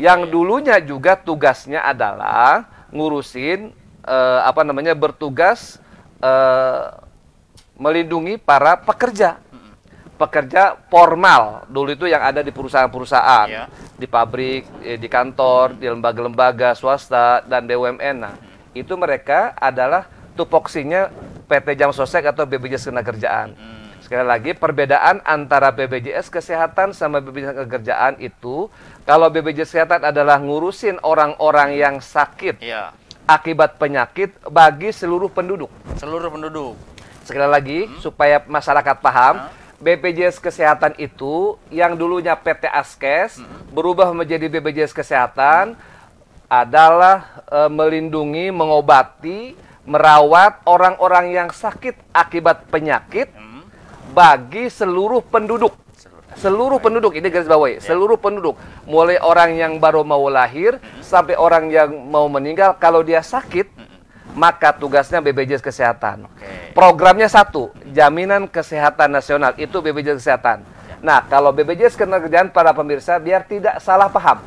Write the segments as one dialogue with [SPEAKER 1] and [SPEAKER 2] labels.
[SPEAKER 1] yang dulunya juga tugasnya adalah ngurusin uh, apa namanya bertugas uh, melindungi para pekerja pekerja formal dulu itu yang ada di perusahaan-perusahaan, yeah. di pabrik, eh, di kantor, di lembaga-lembaga swasta dan BUMN. Nah, itu mereka adalah tupoksinya PT Jam Sosek atau BPJS Ketenagakerjaan. Mm. Sekali lagi, perbedaan antara BPJS Kesehatan sama BPJS Kekerjaan itu, kalau BPJS Kesehatan adalah ngurusin orang-orang yang sakit ya. akibat penyakit bagi seluruh penduduk. Seluruh penduduk. Sekali lagi, hmm. supaya masyarakat paham, hmm. BPJS Kesehatan itu yang dulunya PT Askes hmm. berubah menjadi BPJS Kesehatan hmm. adalah e, melindungi, mengobati, merawat orang-orang yang sakit akibat penyakit. Hmm bagi seluruh penduduk. Seluruh penduduk ini garis bawahi, ya. seluruh penduduk, mulai orang yang baru mau lahir sampai orang yang mau meninggal kalau dia sakit maka tugasnya BPJS Kesehatan. Programnya satu, jaminan kesehatan nasional itu BPJS Kesehatan. Ya. Nah, kalau BPJS Ketenagakerjaan para pemirsa biar tidak salah paham.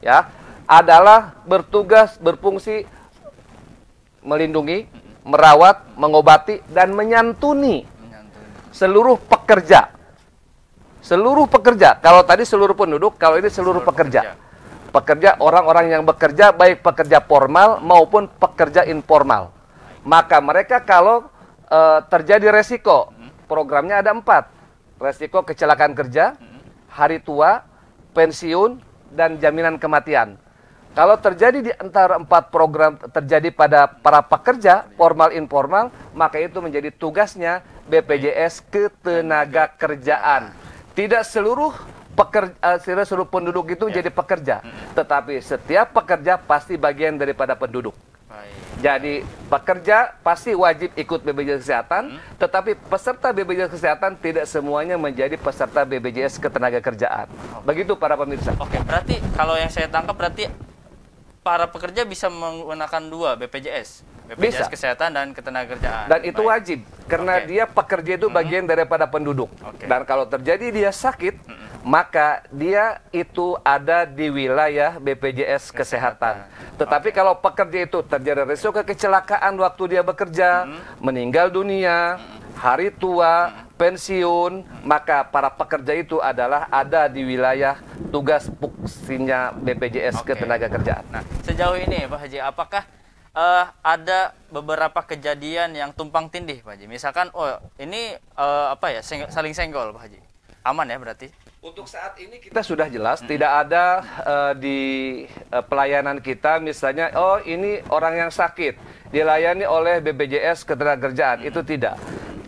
[SPEAKER 1] Ya, adalah bertugas berfungsi melindungi, merawat, mengobati dan menyantuni seluruh pekerja. Seluruh pekerja. Kalau tadi seluruh penduduk, kalau ini seluruh, seluruh pekerja. Pekerja, orang-orang yang bekerja baik pekerja formal maupun pekerja informal. Maka mereka kalau e, terjadi resiko, programnya ada empat. Resiko kecelakaan kerja, hari tua, pensiun, dan jaminan kematian. Kalau terjadi di antara empat program terjadi pada para pekerja formal informal, maka itu menjadi tugasnya BPJS Ketenaga Kerjaan. Tidak seluruh pekerja eh, seluruh penduduk itu ya. jadi pekerja, hmm. tetapi setiap pekerja pasti bagian daripada penduduk. Jadi pekerja pasti wajib ikut BPJS Kesehatan, hmm. tetapi peserta BPJS Kesehatan tidak semuanya menjadi peserta BPJS Ketenagakerjaan. Okay. Begitu para pemirsa. Oke,
[SPEAKER 2] berarti kalau yang saya tangkap berarti para pekerja bisa menggunakan dua BPJS. BPJS bisa. Kesehatan dan Ketenagakerjaan. Dan itu Baik.
[SPEAKER 1] wajib karena okay. dia pekerja itu hmm. bagian mm -hmm. daripada penduduk. Okay. Dan kalau terjadi dia sakit, mm -hmm. maka dia itu ada di wilayah BPJS Kesehatan. Kesehatan. Tetapi okay. kalau pekerja itu terjadi risiko kecelakaan waktu dia bekerja, mm -hmm. meninggal dunia, mm -hmm. hari tua, mm -hmm. pensiun, hmm. maka para pekerja itu adalah ada di wilayah tugas fungsinya BPJS okay. Ketenagakerjaan. Nah,
[SPEAKER 2] sejauh ini Pak Haji, apakah uh, ada beberapa kejadian yang tumpang tindih Pak Haji. Misalkan oh ini uh, apa ya seng saling senggol Pak Haji. Aman ya berarti? Untuk saat ini
[SPEAKER 1] kita sudah jelas mm -hmm. tidak ada uh, di uh, pelayanan kita misalnya oh ini orang yang sakit dilayani oleh BPJS ketenagakerjaan mm -hmm. itu tidak.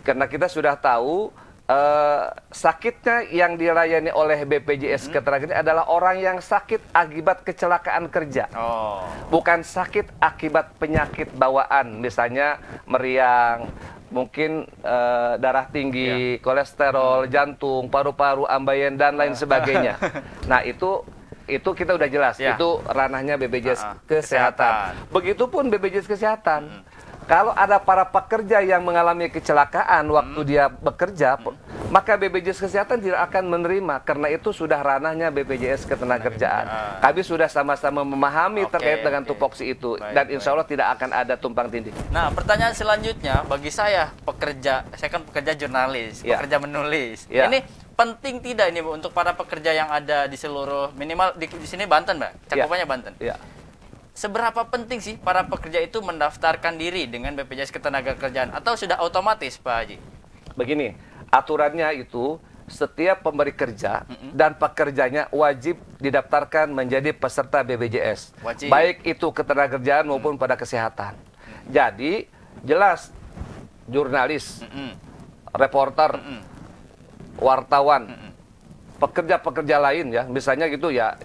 [SPEAKER 1] Karena kita sudah tahu Uh, sakitnya yang dilayani oleh BPJS hmm. ketenagakerjaan adalah orang yang sakit akibat kecelakaan kerja, oh. bukan sakit akibat penyakit bawaan, misalnya meriang, mungkin uh, darah tinggi, yeah. kolesterol, hmm. jantung, paru-paru, ambeien dan lain ah. sebagainya. nah itu itu kita udah jelas, ya. itu ranahnya BPJS uh ah, -uh. Ah. kesehatan. kesehatan. Begitupun BPJS kesehatan. Hmm kalau ada para pekerja yang mengalami kecelakaan waktu hmm. dia bekerja, hmm. maka BPJS Kesehatan tidak akan menerima karena itu sudah ranahnya BPJS Ketenagakerjaan. Kami ah. sudah sama-sama memahami okay, terkait dengan okay. tupoksi itu baik, dan insya Allah baik. tidak akan ada tumpang tindih.
[SPEAKER 2] Nah, pertanyaan selanjutnya bagi saya pekerja, saya kan pekerja jurnalis, ya. pekerja menulis. Ya. Ini penting tidak ini untuk para pekerja yang ada di seluruh minimal di, di sini Banten, Mbak. Ya. Cakupannya ya. Banten. Ya seberapa penting sih para pekerja itu mendaftarkan diri dengan BPJS Ketenagakerjaan atau sudah otomatis Pak Haji?
[SPEAKER 1] Begini, aturannya itu setiap pemberi kerja mm-hmm. dan pekerjanya wajib didaftarkan menjadi peserta BPJS. Wajib. Baik itu ketenagakerjaan maupun mm. pada kesehatan. Mm. Jadi jelas jurnalis, mm-hmm. reporter, mm-hmm. wartawan, mm-hmm. pekerja-pekerja lain ya, misalnya gitu ya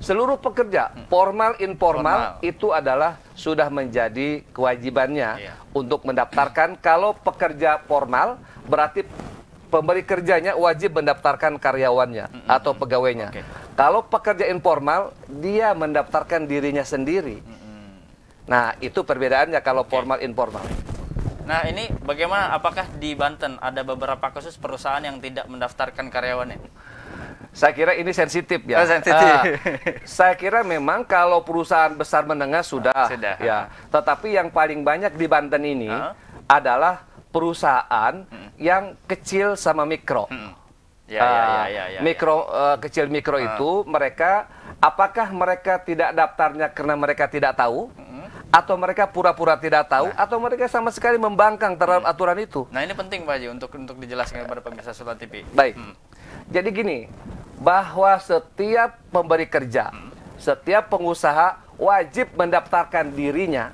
[SPEAKER 1] Seluruh pekerja hmm. formal informal formal. itu adalah sudah menjadi kewajibannya yeah. untuk mendaftarkan. Kalau pekerja formal berarti pemberi kerjanya wajib mendaftarkan karyawannya mm -hmm. atau hmm. pegawainya. Okay. Kalau pekerja informal dia mendaftarkan dirinya sendiri. Mm -hmm. Nah, itu perbedaannya kalau okay. formal informal.
[SPEAKER 2] Nah ini bagaimana? Apakah di Banten ada beberapa kasus perusahaan yang tidak mendaftarkan karyawannya?
[SPEAKER 1] Saya kira ini sensitif ya. Oh, sensitif. Uh, saya kira memang kalau perusahaan besar menengah sudah, sudah. ya. Tetapi yang paling banyak di Banten ini uh adalah perusahaan hmm. yang kecil sama mikro. Hmm.
[SPEAKER 2] Ya, uh, ya, ah, ya, ya, ya,
[SPEAKER 1] mikro uh, kecil mikro uh. itu mereka apakah mereka tidak daftarnya karena mereka tidak tahu? Hmm. atau mereka pura-pura tidak tahu nah. atau mereka sama sekali membangkang terhadap hmm. aturan itu. Nah, ini penting Pak Haji untuk untuk dijelaskan kepada pemirsa Sultan TV. Baik. Hmm. Jadi gini, bahwa setiap pemberi kerja, setiap pengusaha wajib mendaftarkan dirinya,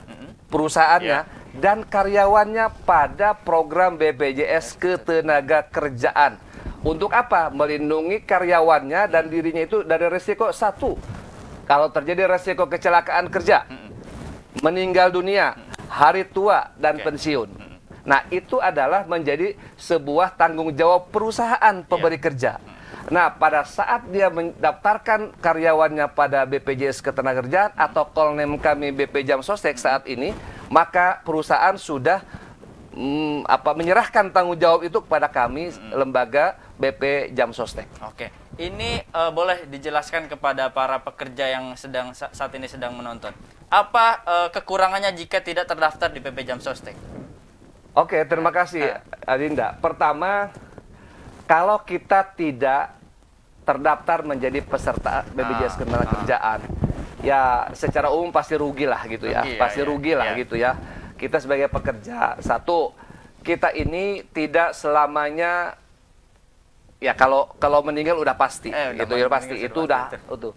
[SPEAKER 1] perusahaannya, yeah. dan karyawannya pada program BPJS Ketenaga Kerjaan. Untuk apa? Melindungi karyawannya dan dirinya itu dari resiko satu. Kalau terjadi resiko kecelakaan kerja, meninggal dunia, hari tua, dan okay. pensiun. Nah, itu adalah menjadi sebuah tanggung jawab perusahaan pemberi yeah. kerja. Nah, pada saat dia mendaftarkan karyawannya pada BPJS Ketenagakerjaan atau name kami BP Jam Sostek saat ini, maka perusahaan sudah mm, apa menyerahkan tanggung jawab itu kepada kami lembaga BP Jam Sostek. Oke.
[SPEAKER 2] Ini uh, boleh dijelaskan kepada para pekerja yang sedang saat ini sedang menonton. Apa uh, kekurangannya jika tidak terdaftar di BP Jam Sostek?
[SPEAKER 1] Oke, okay, terima kasih ah. Adinda. Pertama, kalau kita tidak terdaftar menjadi peserta BPJS ah. Ketenagakerjaan, ah. ya secara umum pasti rugi lah gitu ya. Iya, iya, rugi, pasti ya, rugi ya. lah ya. gitu ya. Kita sebagai pekerja, satu kita ini tidak selamanya ya kalau kalau meninggal udah pasti eh, gitu ya pasti itu udah itu.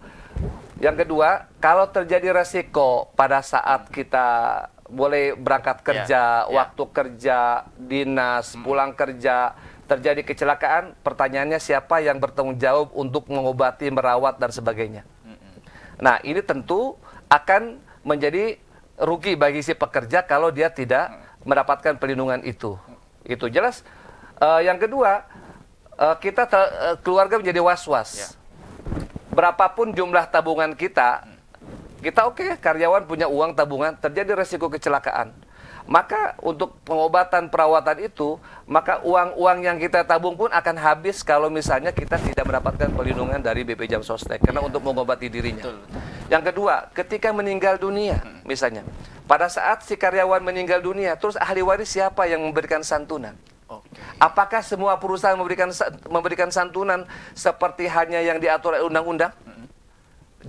[SPEAKER 1] Yang kedua, kalau terjadi resiko pada saat kita boleh berangkat ya, kerja, yeah. waktu kerja, dinas, hmm. pulang kerja, terjadi kecelakaan, pertanyaannya siapa yang bertanggung jawab untuk mengobati, merawat dan sebagainya. Hmm. Nah, ini tentu akan menjadi rugi bagi si pekerja kalau dia tidak hmm. mendapatkan perlindungan itu. Itu jelas. Uh, yang kedua, uh, kita uh, keluarga menjadi was-was. Yeah. Berapapun jumlah tabungan kita, hmm. Kita oke, okay, karyawan punya uang tabungan, terjadi resiko kecelakaan. Maka untuk pengobatan perawatan itu, maka uang-uang yang kita tabung pun akan habis kalau misalnya kita tidak mendapatkan perlindungan dari BP Jam Sostek karena iya. untuk mengobati dirinya. Betul. Yang kedua, ketika meninggal dunia hmm. misalnya, pada saat si karyawan meninggal dunia, terus ahli waris siapa yang memberikan santunan? Okay. Apakah semua perusahaan memberikan memberikan santunan seperti hanya yang diatur oleh undang-undang? Hmm.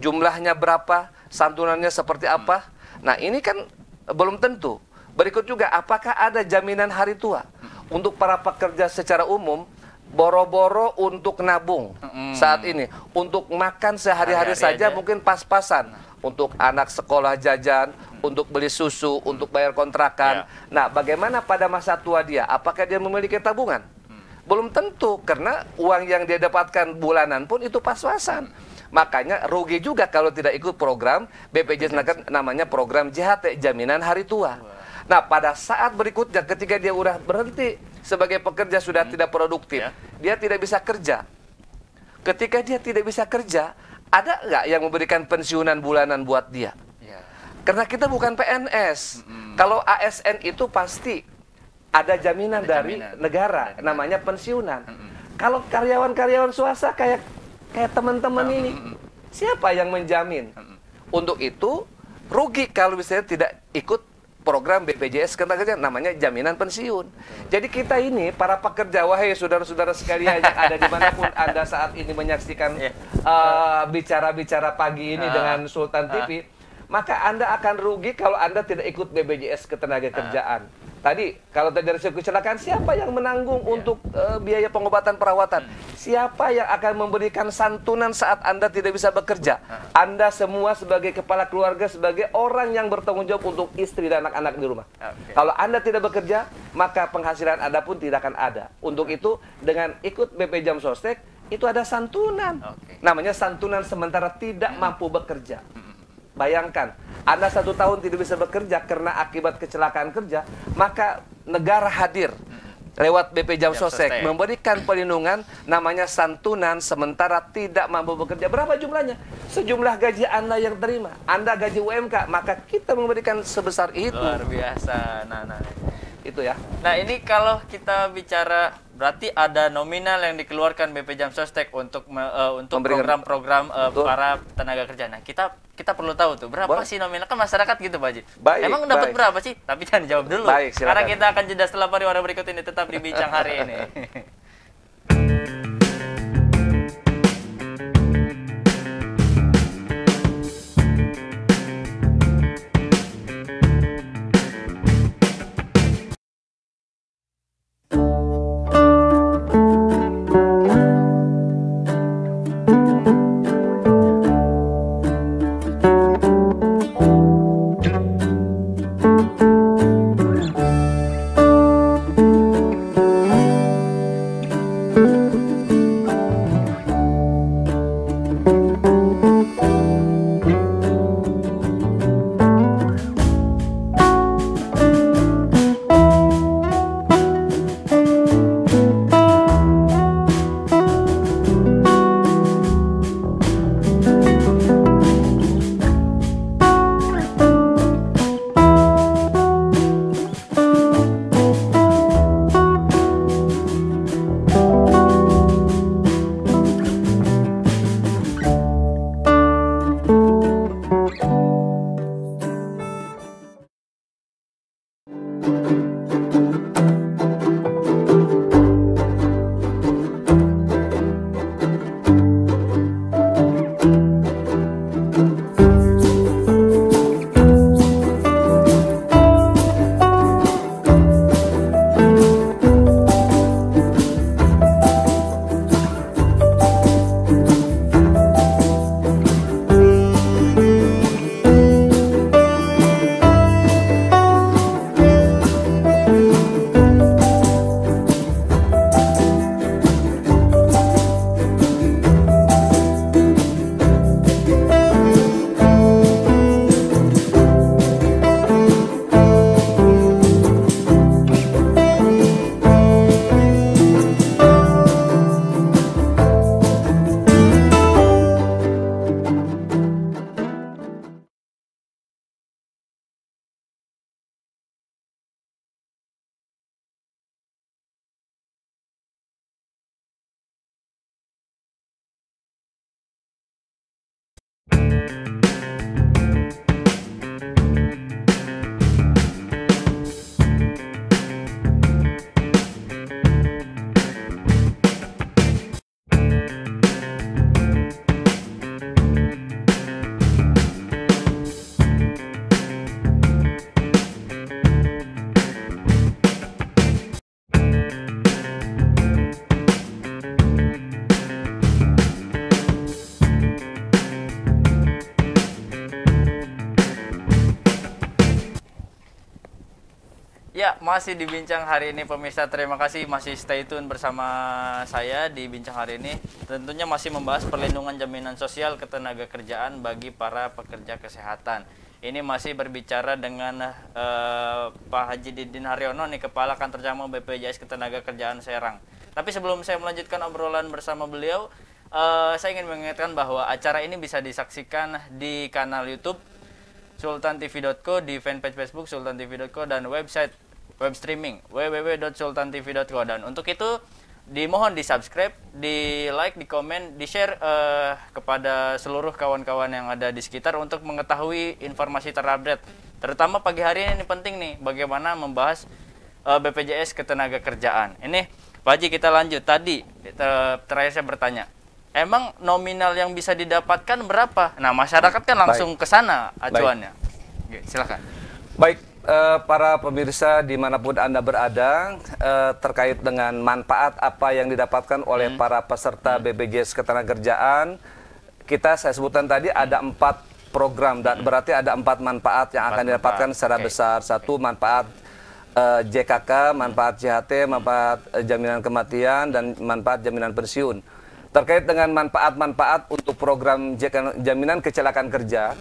[SPEAKER 1] Jumlahnya berapa? santunannya seperti apa. Nah, ini kan belum tentu. Berikut juga apakah ada jaminan hari tua untuk para pekerja secara umum boro-boro untuk nabung saat ini untuk makan sehari-hari saja mungkin pas-pasan nah. untuk anak sekolah jajan untuk beli susu untuk bayar kontrakan ya. nah bagaimana pada masa tua dia apakah dia memiliki tabungan hmm. belum tentu karena uang yang dia dapatkan bulanan pun itu pas-pasan hmm. Makanya rugi juga kalau tidak ikut program BPJS Tenaga namanya program JHT Jaminan Hari Tua. Nah, pada saat berikutnya ketika dia udah berhenti sebagai pekerja sudah hmm. tidak produktif, ya. dia tidak bisa kerja. Ketika dia tidak bisa kerja, ada nggak yang memberikan pensiunan bulanan buat dia? Ya. Karena kita bukan PNS. Hmm. Kalau ASN itu pasti ada jaminan ada dari jaminan. negara, namanya pensiunan. Hmm. Kalau karyawan-karyawan swasta kayak kayak teman-teman ini. Hmm, hmm, hmm. Siapa yang menjamin? Untuk itu rugi kalau misalnya tidak ikut program BPJS ketenagakerjaan kan namanya jaminan pensiun. Jadi kita ini para pekerja wahai saudara-saudara sekalian yang ada dimanapun anda saat ini menyaksikan iya. eh, bicara-bicara uh, pagi ini ah. dengan Sultan uh, ah. TV, maka anda akan rugi kalau anda tidak ikut BPJS ketenagakerjaan. Ah. Tadi kalau tadi dari kecelakaan siapa yang menanggung yeah. untuk uh, biaya pengobatan perawatan? Hmm. Siapa yang akan memberikan santunan saat Anda tidak bisa bekerja? Hmm. Anda semua sebagai kepala keluarga sebagai orang yang bertanggung jawab untuk istri dan anak-anak di rumah. Okay. Kalau Anda tidak bekerja, maka penghasilan Anda pun tidak akan ada. Untuk itu dengan ikut BP Jam Sostek itu ada santunan. Okay. Namanya santunan sementara tidak hmm. mampu bekerja. Bayangkan, Anda satu tahun tidak bisa bekerja karena akibat kecelakaan kerja, maka negara hadir lewat BP Jam, memberikan perlindungan namanya santunan sementara tidak mampu bekerja. Berapa jumlahnya? Sejumlah gaji Anda yang terima. Anda gaji UMK, maka kita memberikan sebesar itu. Luar biasa,
[SPEAKER 2] Nana itu ya. Nah ini kalau kita bicara berarti ada nominal yang dikeluarkan BP Jam Sostek untuk uh, untuk program-program uh, para tenaga kerja. Nah kita kita perlu tahu tuh berapa Boleh. sih nominal kan masyarakat gitu Pak Haji. Baik, Emang dapat berapa sih? Tapi jangan jawab dulu. Baik, Karena kita akan jeda setelah pariwara berikut ini tetap di hari ini. masih dibincang hari ini pemirsa terima kasih masih stay tune bersama saya di bincang hari ini tentunya masih membahas perlindungan jaminan sosial ketenaga kerjaan bagi para pekerja kesehatan ini masih berbicara dengan uh, Pak Haji Didin Haryono nih Kepala Kantor Cabang BPJS Ketenaga Kerjaan Serang tapi sebelum saya melanjutkan obrolan bersama beliau uh, saya ingin mengingatkan bahwa acara ini bisa disaksikan di kanal YouTube sultantv.co di fanpage Facebook sultantv.co dan website web streaming www.sultantv.co dan untuk itu dimohon di subscribe, di like, di komen, di share uh, eh, kepada seluruh kawan-kawan yang ada di sekitar untuk mengetahui informasi terupdate. Terutama pagi hari ini penting nih bagaimana membahas uh, eh, BPJS ketenaga kerjaan. Ini Pak Haji kita lanjut tadi ter terakhir saya bertanya. Emang nominal yang bisa didapatkan berapa? Nah, masyarakat kan langsung ke sana acuannya. Silakan.
[SPEAKER 1] Baik, uh, para pemirsa dimanapun Anda berada uh, terkait dengan manfaat apa yang didapatkan oleh hmm. para peserta hmm. BPJS Ketenagakerjaan. Kita saya sebutkan tadi hmm. ada empat program dan hmm. berarti ada empat manfaat yang empat akan didapatkan manfaat. secara okay. besar. Satu manfaat uh, eh, JKK, manfaat JHT manfaat uh, jaminan kematian dan manfaat jaminan pensiun terkait dengan manfaat-manfaat untuk program jaminan kecelakaan kerja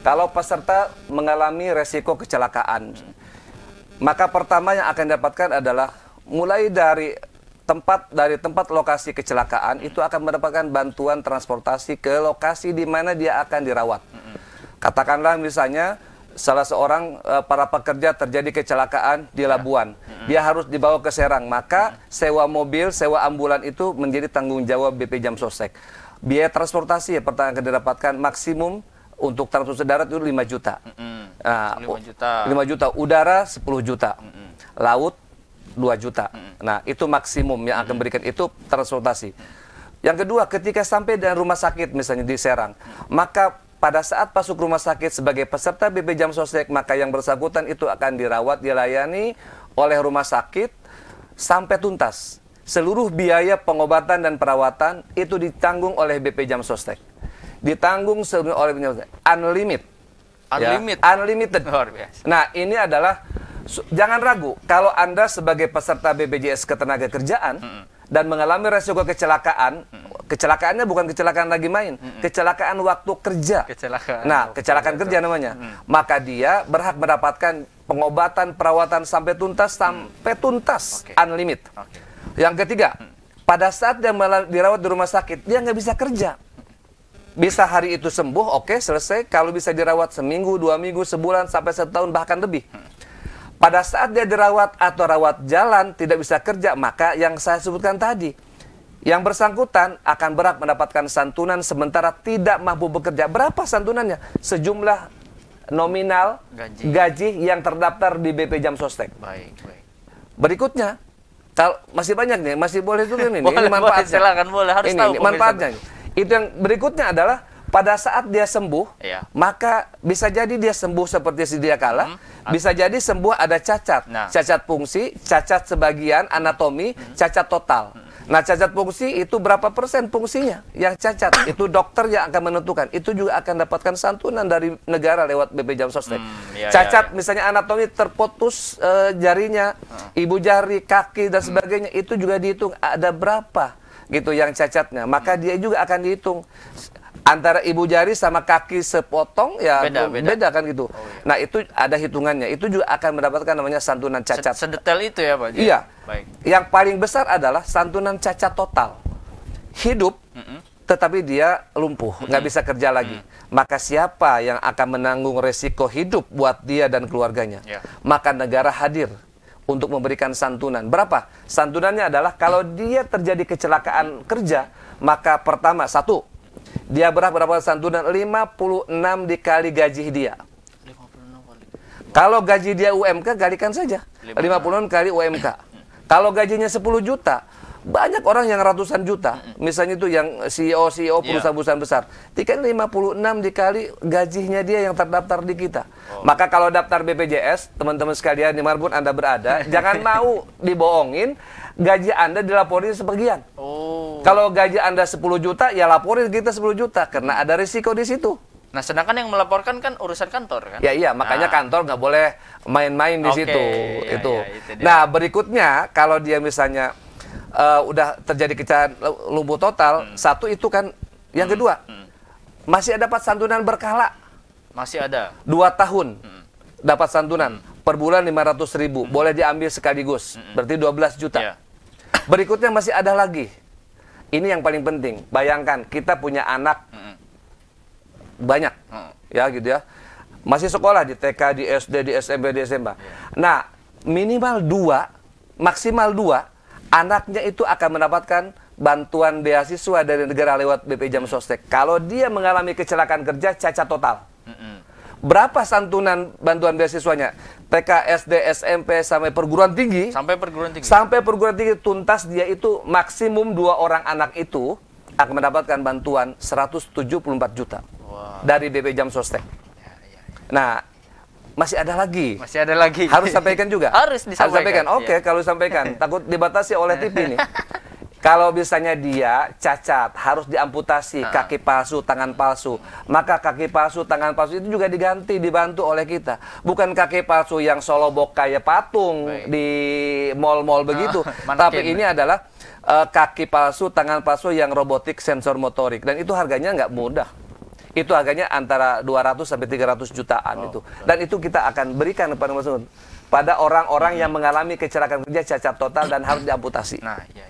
[SPEAKER 1] kalau peserta mengalami resiko kecelakaan. Maka pertama yang akan didapatkan adalah mulai dari tempat dari tempat lokasi kecelakaan itu akan mendapatkan bantuan transportasi ke lokasi di mana dia akan dirawat. Katakanlah misalnya salah seorang uh, para pekerja terjadi kecelakaan di ya. Labuan. Dia harus dibawa ke Serang. Maka sewa mobil, sewa ambulan itu menjadi tanggung jawab BP Jam Sosek. Biaya transportasi ya pertanyaan akan didapatkan maksimum untuk transportasi darat itu 5 juta. Uh, ah, 5 juta. 5 juta. Udara 10 juta. Laut 2 juta. Nah, itu maksimum yang akan berikan itu transportasi. Yang kedua, ketika sampai di rumah sakit misalnya di Serang, maka pada saat masuk rumah sakit sebagai peserta BP Jam Sostek, maka yang bersangkutan itu akan dirawat, dilayani oleh rumah sakit sampai tuntas. Seluruh biaya pengobatan dan perawatan itu ditanggung oleh BP Jam Sostek. Ditanggung oleh BP Jam Unlimited. Unlimited. Ya, unlimited. Luar biasa. Nah, ini adalah jangan ragu kalau Anda sebagai peserta BPJS Ketenagakerjaan mm -hmm dan mengalami resiko kecelakaan, hmm. kecelakaannya bukan kecelakaan lagi main, hmm. kecelakaan waktu kerja. Kecelakaan. Nah, kecelakaan kerja, itu. namanya. Hmm. Maka dia berhak mendapatkan pengobatan, perawatan sampai tuntas sampai tuntas okay. unlimited. Okay. Yang ketiga, hmm. pada saat dia dirawat di rumah sakit, dia nggak bisa kerja bisa hari itu sembuh, oke okay, selesai. Kalau bisa dirawat seminggu, dua minggu, sebulan, sampai setahun bahkan lebih. Hmm. Pada saat dia dirawat atau rawat jalan tidak bisa kerja, maka yang saya sebutkan tadi, yang bersangkutan akan berat mendapatkan santunan sementara tidak mampu bekerja. Berapa santunannya? Sejumlah nominal gaji, gaji yang terdaftar di BP Jam Sostek. Baik, baik. Berikutnya, kalau masih banyak nih, masih boleh dulu ini, boleh, ini manfaatnya. Boleh, silakan boleh, harus ini, tahu ini, manfaatnya. Itu yang berikutnya adalah pada saat dia sembuh, iya. maka bisa jadi dia sembuh seperti sedia kalah. hmm. bisa jadi sembuh ada cacat, nah. cacat fungsi, cacat sebagian anatomi, hmm. cacat total. Hmm. Nah, cacat fungsi itu berapa persen fungsinya yang cacat? Hmm. Itu dokter yang akan menentukan. Itu juga akan dapatkan santunan dari negara lewat BP Jam Sostek. Hmm, iya, iya cacat iya, iya. misalnya anatomi terputus e, jarinya, hmm. ibu jari, kaki dan hmm. sebagainya, hmm. itu juga dihitung ada berapa gitu yang cacatnya. Maka hmm. dia juga akan dihitung antara ibu jari sama kaki sepotong ya beda, beda. beda kan gitu. Oh, iya. Nah itu ada hitungannya. Itu juga akan mendapatkan namanya santunan cacat. Sedetail itu ya Pak. Iya. Baik. Yang paling besar adalah santunan cacat total. Hidup, mm -mm. tetapi dia lumpuh, mm -mm. nggak bisa kerja lagi. Mm -mm. Maka siapa yang akan menanggung resiko hidup buat dia dan keluarganya? Yeah. Maka negara hadir untuk memberikan santunan. Berapa? Santunannya adalah kalau dia terjadi kecelakaan kerja, maka pertama satu dia berapa berapa santunan? 56 dikali gaji dia. Kalau gaji dia UMK, galikan saja. 56 kali UMK. Kalau gajinya 10 juta, banyak orang yang ratusan juta. Misalnya itu yang CEO CEO iya. perusahaan-perusahaan besar. Tiket 56 dikali gajinya dia yang terdaftar di kita. Oh. Maka kalau daftar BPJS, teman-teman sekalian di Marbun Anda berada, jangan mau dibohongin gaji Anda dilaporin sebagian.
[SPEAKER 2] Oh.
[SPEAKER 1] Kalau gaji Anda 10 juta, ya laporin kita 10 juta karena ada risiko di situ. Nah,
[SPEAKER 2] sedangkan yang melaporkan kan urusan kantor kan? Ya iya, makanya nah.
[SPEAKER 1] kantor nggak boleh main-main di okay. situ. Ya, itu. Ya, itu nah, berikutnya kalau dia misalnya uh, udah terjadi kecelakaan lumpuh total, hmm. satu itu kan yang hmm. kedua. Hmm. Masih ada dapat santunan berkala.
[SPEAKER 2] Masih ada.
[SPEAKER 1] Dua tahun hmm. dapat santunan. Hmm. Per bulan 500 ribu. Hmm. Boleh diambil sekaligus. Hmm. Berarti 12 juta. Yeah. Berikutnya masih ada lagi. Ini yang paling penting. Bayangkan kita punya anak banyak, ya gitu ya. Masih sekolah di TK, di SD, di SMP, di SMA. Iya. Nah, minimal dua, maksimal dua, anaknya itu akan mendapatkan bantuan beasiswa dari negara lewat BP Jam Sostek. Kalau dia mengalami kecelakaan kerja, cacat total. Berapa santunan bantuan beasiswanya? TK, SD, SMP sampai perguruan tinggi. Sampai perguruan tinggi. Sampai perguruan tinggi tuntas dia itu maksimum dua orang anak itu akan mendapatkan bantuan 174 juta wow. dari BP Jam Sostek. Ya, ya, ya. Nah, masih ada lagi. Masih ada lagi. Harus sampaikan juga. Harus disampaikan. Harus sampaikan. Oke, ya. kalau sampaikan takut dibatasi oleh TV ini. Kalau misalnya dia cacat, harus diamputasi nah. kaki palsu, tangan palsu, maka kaki palsu, tangan palsu itu juga diganti, dibantu oleh kita. Bukan kaki palsu yang solo solobok kayak patung Baik. di mall-mall begitu, nah, tapi ini adalah uh, kaki palsu, tangan palsu yang robotik sensor motorik dan itu harganya nggak mudah itu harganya antara 200 sampai 300 jutaan oh, itu. Dan itu kita akan berikan kepada Mas pada orang-orang hmm. yang mengalami kecelakaan kerja cacat total dan harus diamputasi. Nah, ya, ya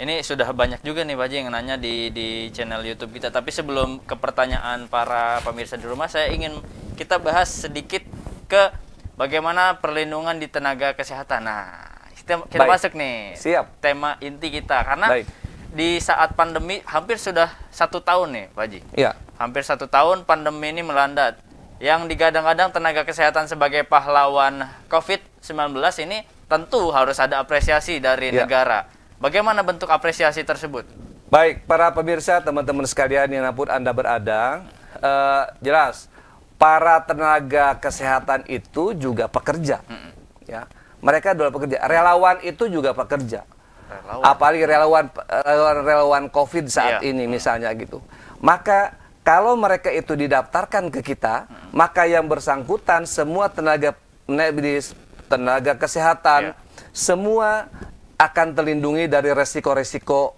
[SPEAKER 2] ini sudah banyak juga nih Pak Haji yang nanya di di channel YouTube kita. Tapi sebelum ke pertanyaan para pemirsa di rumah, saya ingin kita bahas sedikit ke bagaimana perlindungan di tenaga kesehatan. Nah, kita, kita masuk nih. Siap. Tema inti kita karena Baik. di saat pandemi hampir sudah satu tahun nih Pak Haji. Ya. Hampir satu tahun pandemi ini melanda. Yang digadang-gadang tenaga kesehatan sebagai pahlawan COVID-19 ini tentu harus ada apresiasi dari ya. negara Bagaimana bentuk apresiasi tersebut?
[SPEAKER 1] Baik, para pemirsa, teman-teman sekalian yang pun Anda berada, uh, eh, jelas para tenaga kesehatan itu juga pekerja. Mm -mm. Ya. Mereka adalah pekerja. Relawan itu juga pekerja. Relawan. Apalagi relawan relawan, relawan Covid saat yeah. ini misalnya mm. gitu. Maka kalau mereka itu didaftarkan ke kita, hmm. maka yang bersangkutan semua tenaga medis, tenaga kesehatan, yeah. semua akan terlindungi dari resiko-resiko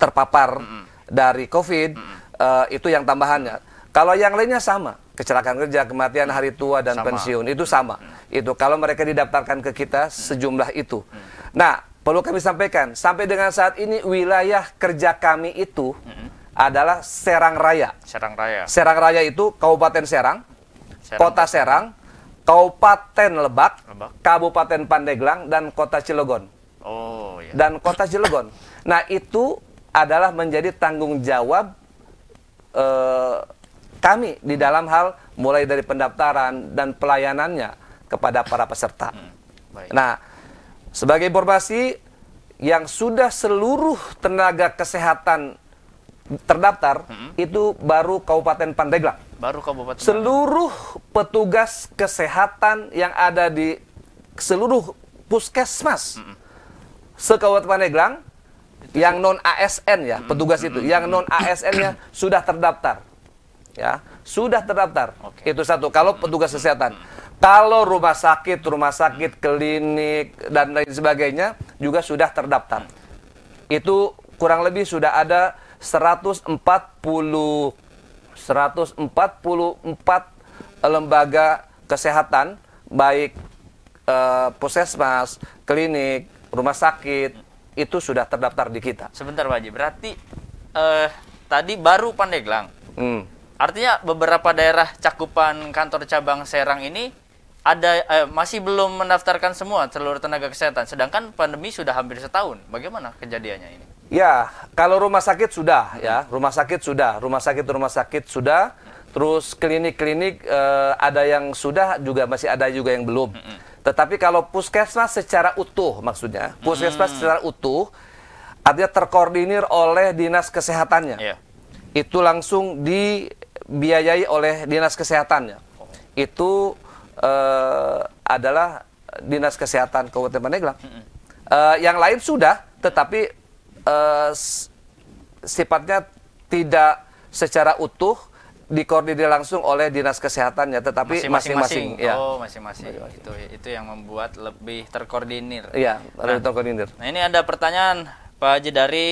[SPEAKER 1] terpapar mm -hmm. dari COVID mm -hmm. uh, itu yang tambahannya. Kalau yang lainnya sama, kecelakaan kerja, kematian hari tua dan sama. pensiun itu sama. Mm. Itu kalau mereka didaftarkan ke kita mm. sejumlah itu. Mm. Nah, perlu kami sampaikan, sampai dengan saat ini wilayah kerja kami itu
[SPEAKER 2] mm.
[SPEAKER 1] adalah Serang Raya.
[SPEAKER 2] Serang Raya. Serang
[SPEAKER 1] Raya itu Kabupaten Serang, Serang. Kota Serang, Kabupaten Lebak, Lebak, Kabupaten Pandeglang dan Kota Cilegon oh, iya. dan kota Cilegon. Nah itu adalah menjadi tanggung jawab eh, kami di dalam hal mulai dari pendaftaran dan pelayanannya kepada para peserta. Hmm, baik. Nah sebagai informasi yang sudah seluruh tenaga kesehatan terdaftar hmm. itu baru Kabupaten Pandeglang. Baru Kabupaten. Seluruh petugas kesehatan yang ada di seluruh puskesmas hmm sekawat Paneglang yang non ASN ya petugas itu yang non ya, hmm, ASN-nya hmm, hmm, sudah terdaftar ya sudah terdaftar okay. itu satu kalau petugas kesehatan kalau rumah sakit rumah sakit klinik dan lain sebagainya juga sudah terdaftar itu kurang lebih sudah ada 140 144 lembaga kesehatan baik eh, puskesmas klinik rumah sakit itu sudah terdaftar di kita. Sebentar
[SPEAKER 2] Pak Haji, berarti eh, tadi baru Pandeglang. Hmm. Artinya beberapa daerah cakupan kantor cabang Serang ini ada eh, masih belum mendaftarkan semua seluruh tenaga kesehatan. Sedangkan pandemi sudah hampir setahun. Bagaimana kejadiannya ini?
[SPEAKER 1] Ya, kalau rumah sakit sudah ya, rumah sakit sudah, rumah sakit rumah sakit sudah. Terus klinik-klinik eh, ada yang sudah juga masih ada juga yang belum. Hmm. Tetapi kalau puskesmas secara utuh maksudnya, puskesmas hmm. secara utuh artinya terkoordinir oleh dinas kesehatannya. Yeah. Itu langsung dibiayai oleh dinas kesehatannya. Oh. Itu uh, adalah dinas kesehatan Kabupaten Pandeglang. -hmm. uh, yang lain sudah, tetapi uh, sifatnya tidak secara utuh dikoordinir langsung oleh dinas kesehatannya tetapi masing-masing ya. oh
[SPEAKER 2] masing-masing itu itu yang membuat lebih terkoordinir iya lebih nah, terkoordinir nah ini ada pertanyaan Pak Haji dari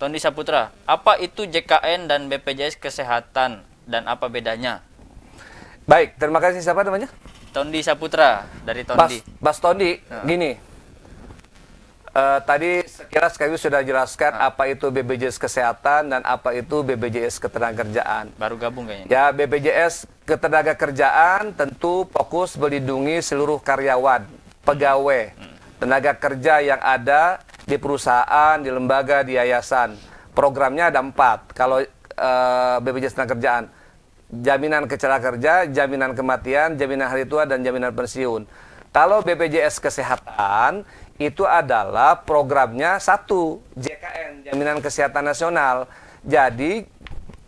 [SPEAKER 2] Tony Saputra apa itu JKN dan BPJS kesehatan dan apa bedanya baik terima kasih siapa namanya Tondi Saputra dari Tondi Mas, Mas
[SPEAKER 1] Tondi nah. gini Uh, tadi sekilas kami sudah jelaskan ah. apa itu BPJS Kesehatan dan apa itu BPJS Ketenagakerjaan. Baru gabung kayaknya. Ya, BPJS Ketenagakerjaan tentu fokus melindungi seluruh karyawan, pegawai, hmm. Hmm. tenaga kerja yang ada di perusahaan, di lembaga, di yayasan. Programnya ada empat. Kalau uh, eh, BPJS Ketenagakerjaan, jaminan kecelakaan kerja, jaminan kematian, jaminan hari tua, dan jaminan pensiun. Kalau BPJS Kesehatan itu adalah programnya satu JKN Jaminan Kesehatan Nasional. Jadi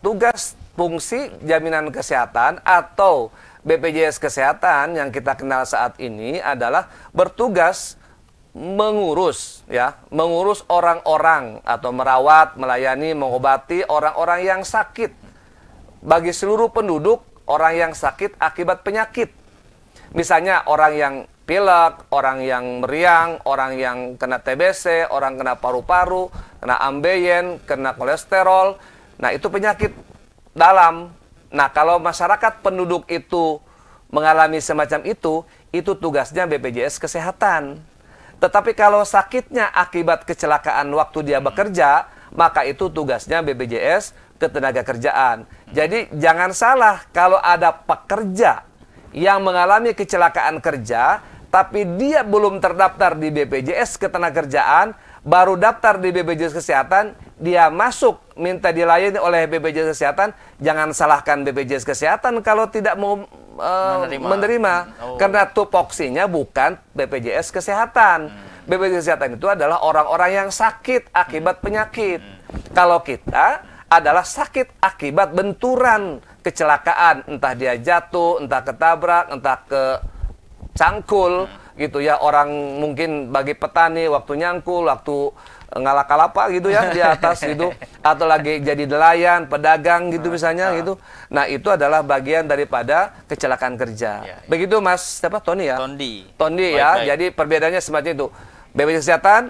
[SPEAKER 1] tugas fungsi jaminan kesehatan atau BPJS Kesehatan yang kita kenal saat ini adalah bertugas mengurus ya, mengurus orang-orang atau merawat, melayani, mengobati orang-orang yang sakit bagi seluruh penduduk orang yang sakit akibat penyakit. Misalnya orang yang pilek, orang yang meriang, orang yang kena TBC, orang kena paru-paru, kena ambeien, kena kolesterol. Nah, itu penyakit dalam. Nah, kalau masyarakat penduduk itu mengalami semacam itu, itu tugasnya BPJS Kesehatan. Tetapi kalau sakitnya akibat kecelakaan waktu dia bekerja, maka itu tugasnya BPJS Ketenaga Kerjaan. Jadi jangan salah kalau ada pekerja yang mengalami kecelakaan kerja, tapi dia belum terdaftar di BPJS Ketenagakerjaan, baru daftar di BPJS Kesehatan, dia masuk minta dilayani oleh BPJS Kesehatan, jangan salahkan BPJS Kesehatan kalau tidak mau uh, menerima, menerima. Oh. karena tupoksinya bukan BPJS Kesehatan. Hmm. BPJS Kesehatan itu adalah orang-orang yang sakit akibat hmm. penyakit. Hmm. Kalau kita adalah sakit akibat benturan, kecelakaan, entah dia jatuh, entah ketabrak, entah ke cangkul hmm. gitu ya orang mungkin bagi petani waktu nyangkul waktu eh, ngalah kalapa gitu ya di atas gitu atau lagi jadi nelayan pedagang gitu nah, misalnya nah. gitu nah itu adalah bagian daripada kecelakaan kerja ya, ya. begitu mas siapa Tony ya Tondi Tondi ya baik. jadi perbedaannya semacam itu BPJS kesehatan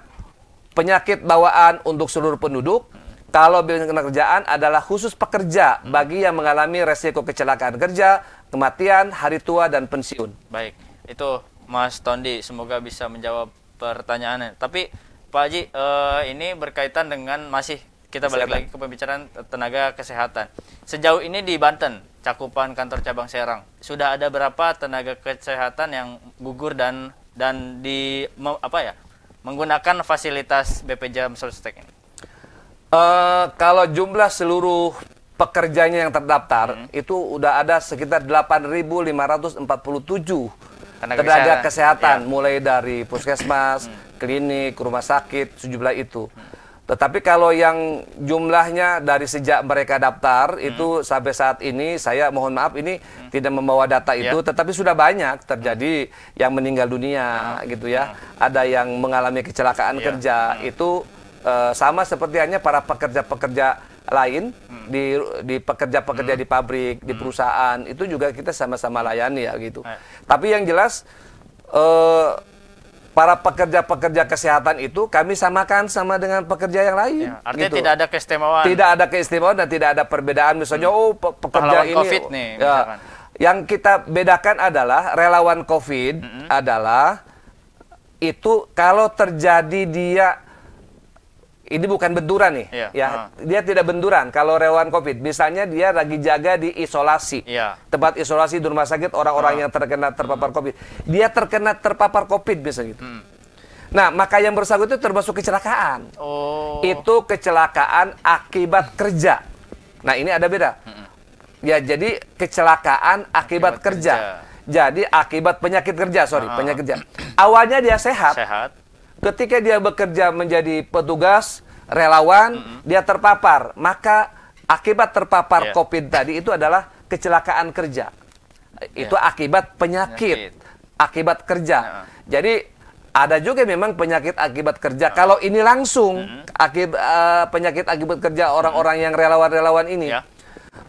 [SPEAKER 1] penyakit bawaan untuk seluruh penduduk kalau BPJS kerjaan adalah khusus pekerja hmm. bagi yang mengalami resiko kecelakaan kerja, kematian, hari tua, dan pensiun.
[SPEAKER 2] Baik itu Mas Tondi semoga bisa menjawab pertanyaannya tapi Pak Haji eh, ini berkaitan dengan masih kita balik lagi ke pembicaraan tenaga kesehatan sejauh ini di Banten cakupan kantor cabang Serang sudah ada berapa tenaga kesehatan yang gugur dan dan di me, apa ya menggunakan fasilitas BPJS Solstek ini
[SPEAKER 1] Uh, kalau jumlah seluruh pekerjanya yang terdaftar hmm. itu udah ada sekitar 8.547 tenaga, tenaga kesehatan, kesehatan ya. mulai dari puskesmas, hmm. klinik, rumah sakit, sejumlah itu. Tetapi kalau yang jumlahnya dari sejak mereka daftar hmm. itu sampai saat ini saya mohon maaf ini hmm. tidak membawa data ya. itu yeah. tetapi sudah banyak terjadi hmm. yang meninggal dunia hmm. gitu ya. Hmm. Ada yang mengalami kecelakaan yeah. kerja hmm. itu uh, sama seperti hanya para pekerja-pekerja lain hmm. di di pekerja-pekerja hmm. di pabrik, hmm. di perusahaan itu juga kita sama-sama layani ya gitu. Eh. Tapi yang jelas eh, para pekerja-pekerja kesehatan itu kami samakan sama dengan pekerja yang lain. Ya, artinya gitu. tidak
[SPEAKER 2] ada keistimewaan. Tidak
[SPEAKER 1] ada keistimewaan dan tidak ada perbedaan misalnya hmm. oh pe pekerja Pahlawan ini COVID oh, nih ya, Yang kita bedakan adalah relawan COVID -hmm. adalah itu kalau terjadi dia ini bukan benturan nih, yeah. ya. Uh. Dia tidak benturan. Kalau relawan COVID, misalnya dia lagi jaga di isolasi, yeah. tempat isolasi di rumah sakit orang-orang uh. yang terkena terpapar COVID, dia terkena terpapar COVID misalnya gitu. Hmm. Nah, maka yang bersangkutan itu termasuk kecelakaan.
[SPEAKER 2] Oh. Itu
[SPEAKER 1] kecelakaan akibat kerja. Nah, ini ada beda. Hmm. Ya, jadi kecelakaan akibat, akibat kerja. kerja. Jadi akibat penyakit kerja, sorry, uh. penyakit kerja. Awalnya dia sehat. Sehat Ketika dia bekerja menjadi petugas, relawan, mm -hmm. dia terpapar, maka akibat terpapar yeah. COVID tadi itu adalah kecelakaan kerja. Itu iya. akibat penyakit, penyakit, akibat kerja. Yeah. Jadi ada juga memang penyakit akibat kerja. yeah. Kalau ini langsung mm-hmm. akib, uh, penyakit akibat kerja orang-orang mm-hmm. yang relawan-relawan ini. Yeah.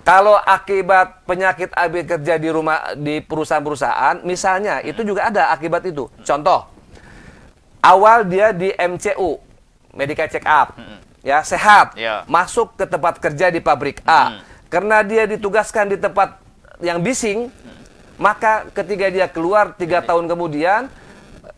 [SPEAKER 1] Kalau akibat penyakit akibat kerja di rumah di perusahaan-perusahaan, misalnya hmm itu juga ada akibat itu. Contoh, awal dia di MCU medical check up mm -hmm. ya sehat yeah. masuk ke tempat kerja di pabrik A mm -hmm. karena dia ditugaskan di tempat yang bising mm -hmm. maka ketika dia keluar tiga tahun kemudian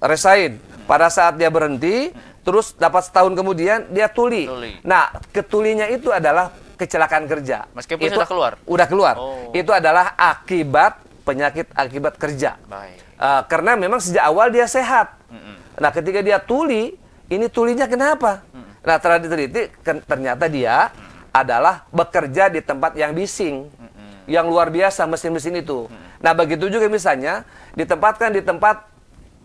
[SPEAKER 1] resign pada saat dia berhenti mm. terus dapat setahun kemudian dia tuli, tuli. nah ketulinya itu adalah kecelakaan kerja meskipun itu sudah keluar udah keluar oh. itu adalah akibat penyakit akibat kerja Baik. Uh, karena memang sejak awal dia sehat mm -hmm Nah, ketika dia tuli, ini tulinya kenapa? Hmm. Nah, telah diteliti ternyata dia hmm. adalah bekerja di tempat yang bising. Hmm. Yang luar biasa mesin-mesin itu. Nah, begitu juga misalnya ditempatkan di tempat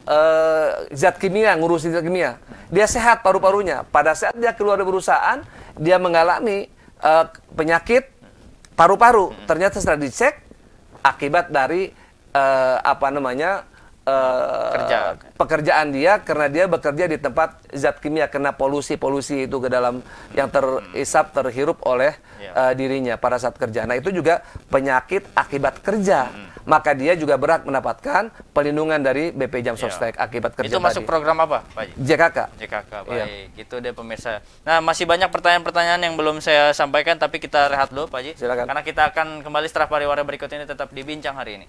[SPEAKER 1] uh, zat kimia, ngurusin zat kimia. Dia sehat paru-parunya. Pada saat dia keluar dari perusahaan, dia mengalami uh, penyakit paru-paru. Ternyata setelah dicek akibat dari uh, apa namanya Eh, kerja. pekerjaan dia karena dia bekerja di tempat zat kimia kena polusi-polusi itu ke dalam yang terisap terhirup oleh uh, dirinya pada saat kerja. Nah, itu juga penyakit akibat kerja. Hmm. Maka dia juga berhak mendapatkan pelindungan dari BP Jam iya. Sostek yeah. akibat kerja. Itu masuk tadi.
[SPEAKER 2] program apa, Pak? JKK. JKK. Iya. Baik, yeah. gitu deh pemirsa. Nah, masih banyak pertanyaan-pertanyaan yang belum saya sampaikan tapi kita rehat dulu, Pak Ji. Silakan. Karena kita akan kembali setelah pariwara berikut ini tetap dibincang hari ini.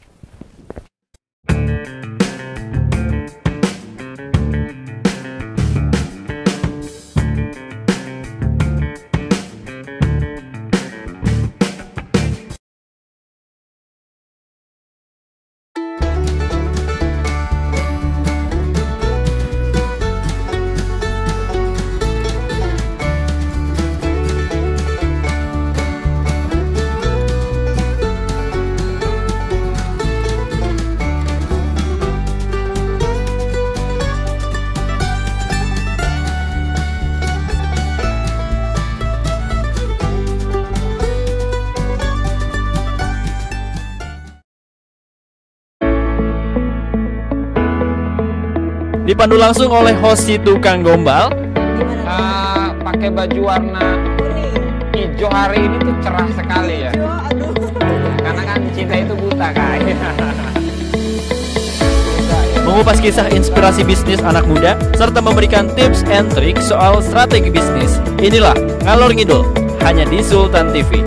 [SPEAKER 2] dipandu langsung oleh host tukang gombal.
[SPEAKER 1] Uh,
[SPEAKER 2] pakai baju
[SPEAKER 1] warna hijau hari ini tuh cerah sekali ya. Karena kan cinta itu buta kan.
[SPEAKER 2] Mengupas kisah inspirasi bisnis anak muda serta memberikan tips and trik soal strategi bisnis. Inilah Ngalor Ngidul hanya di Sultan TV.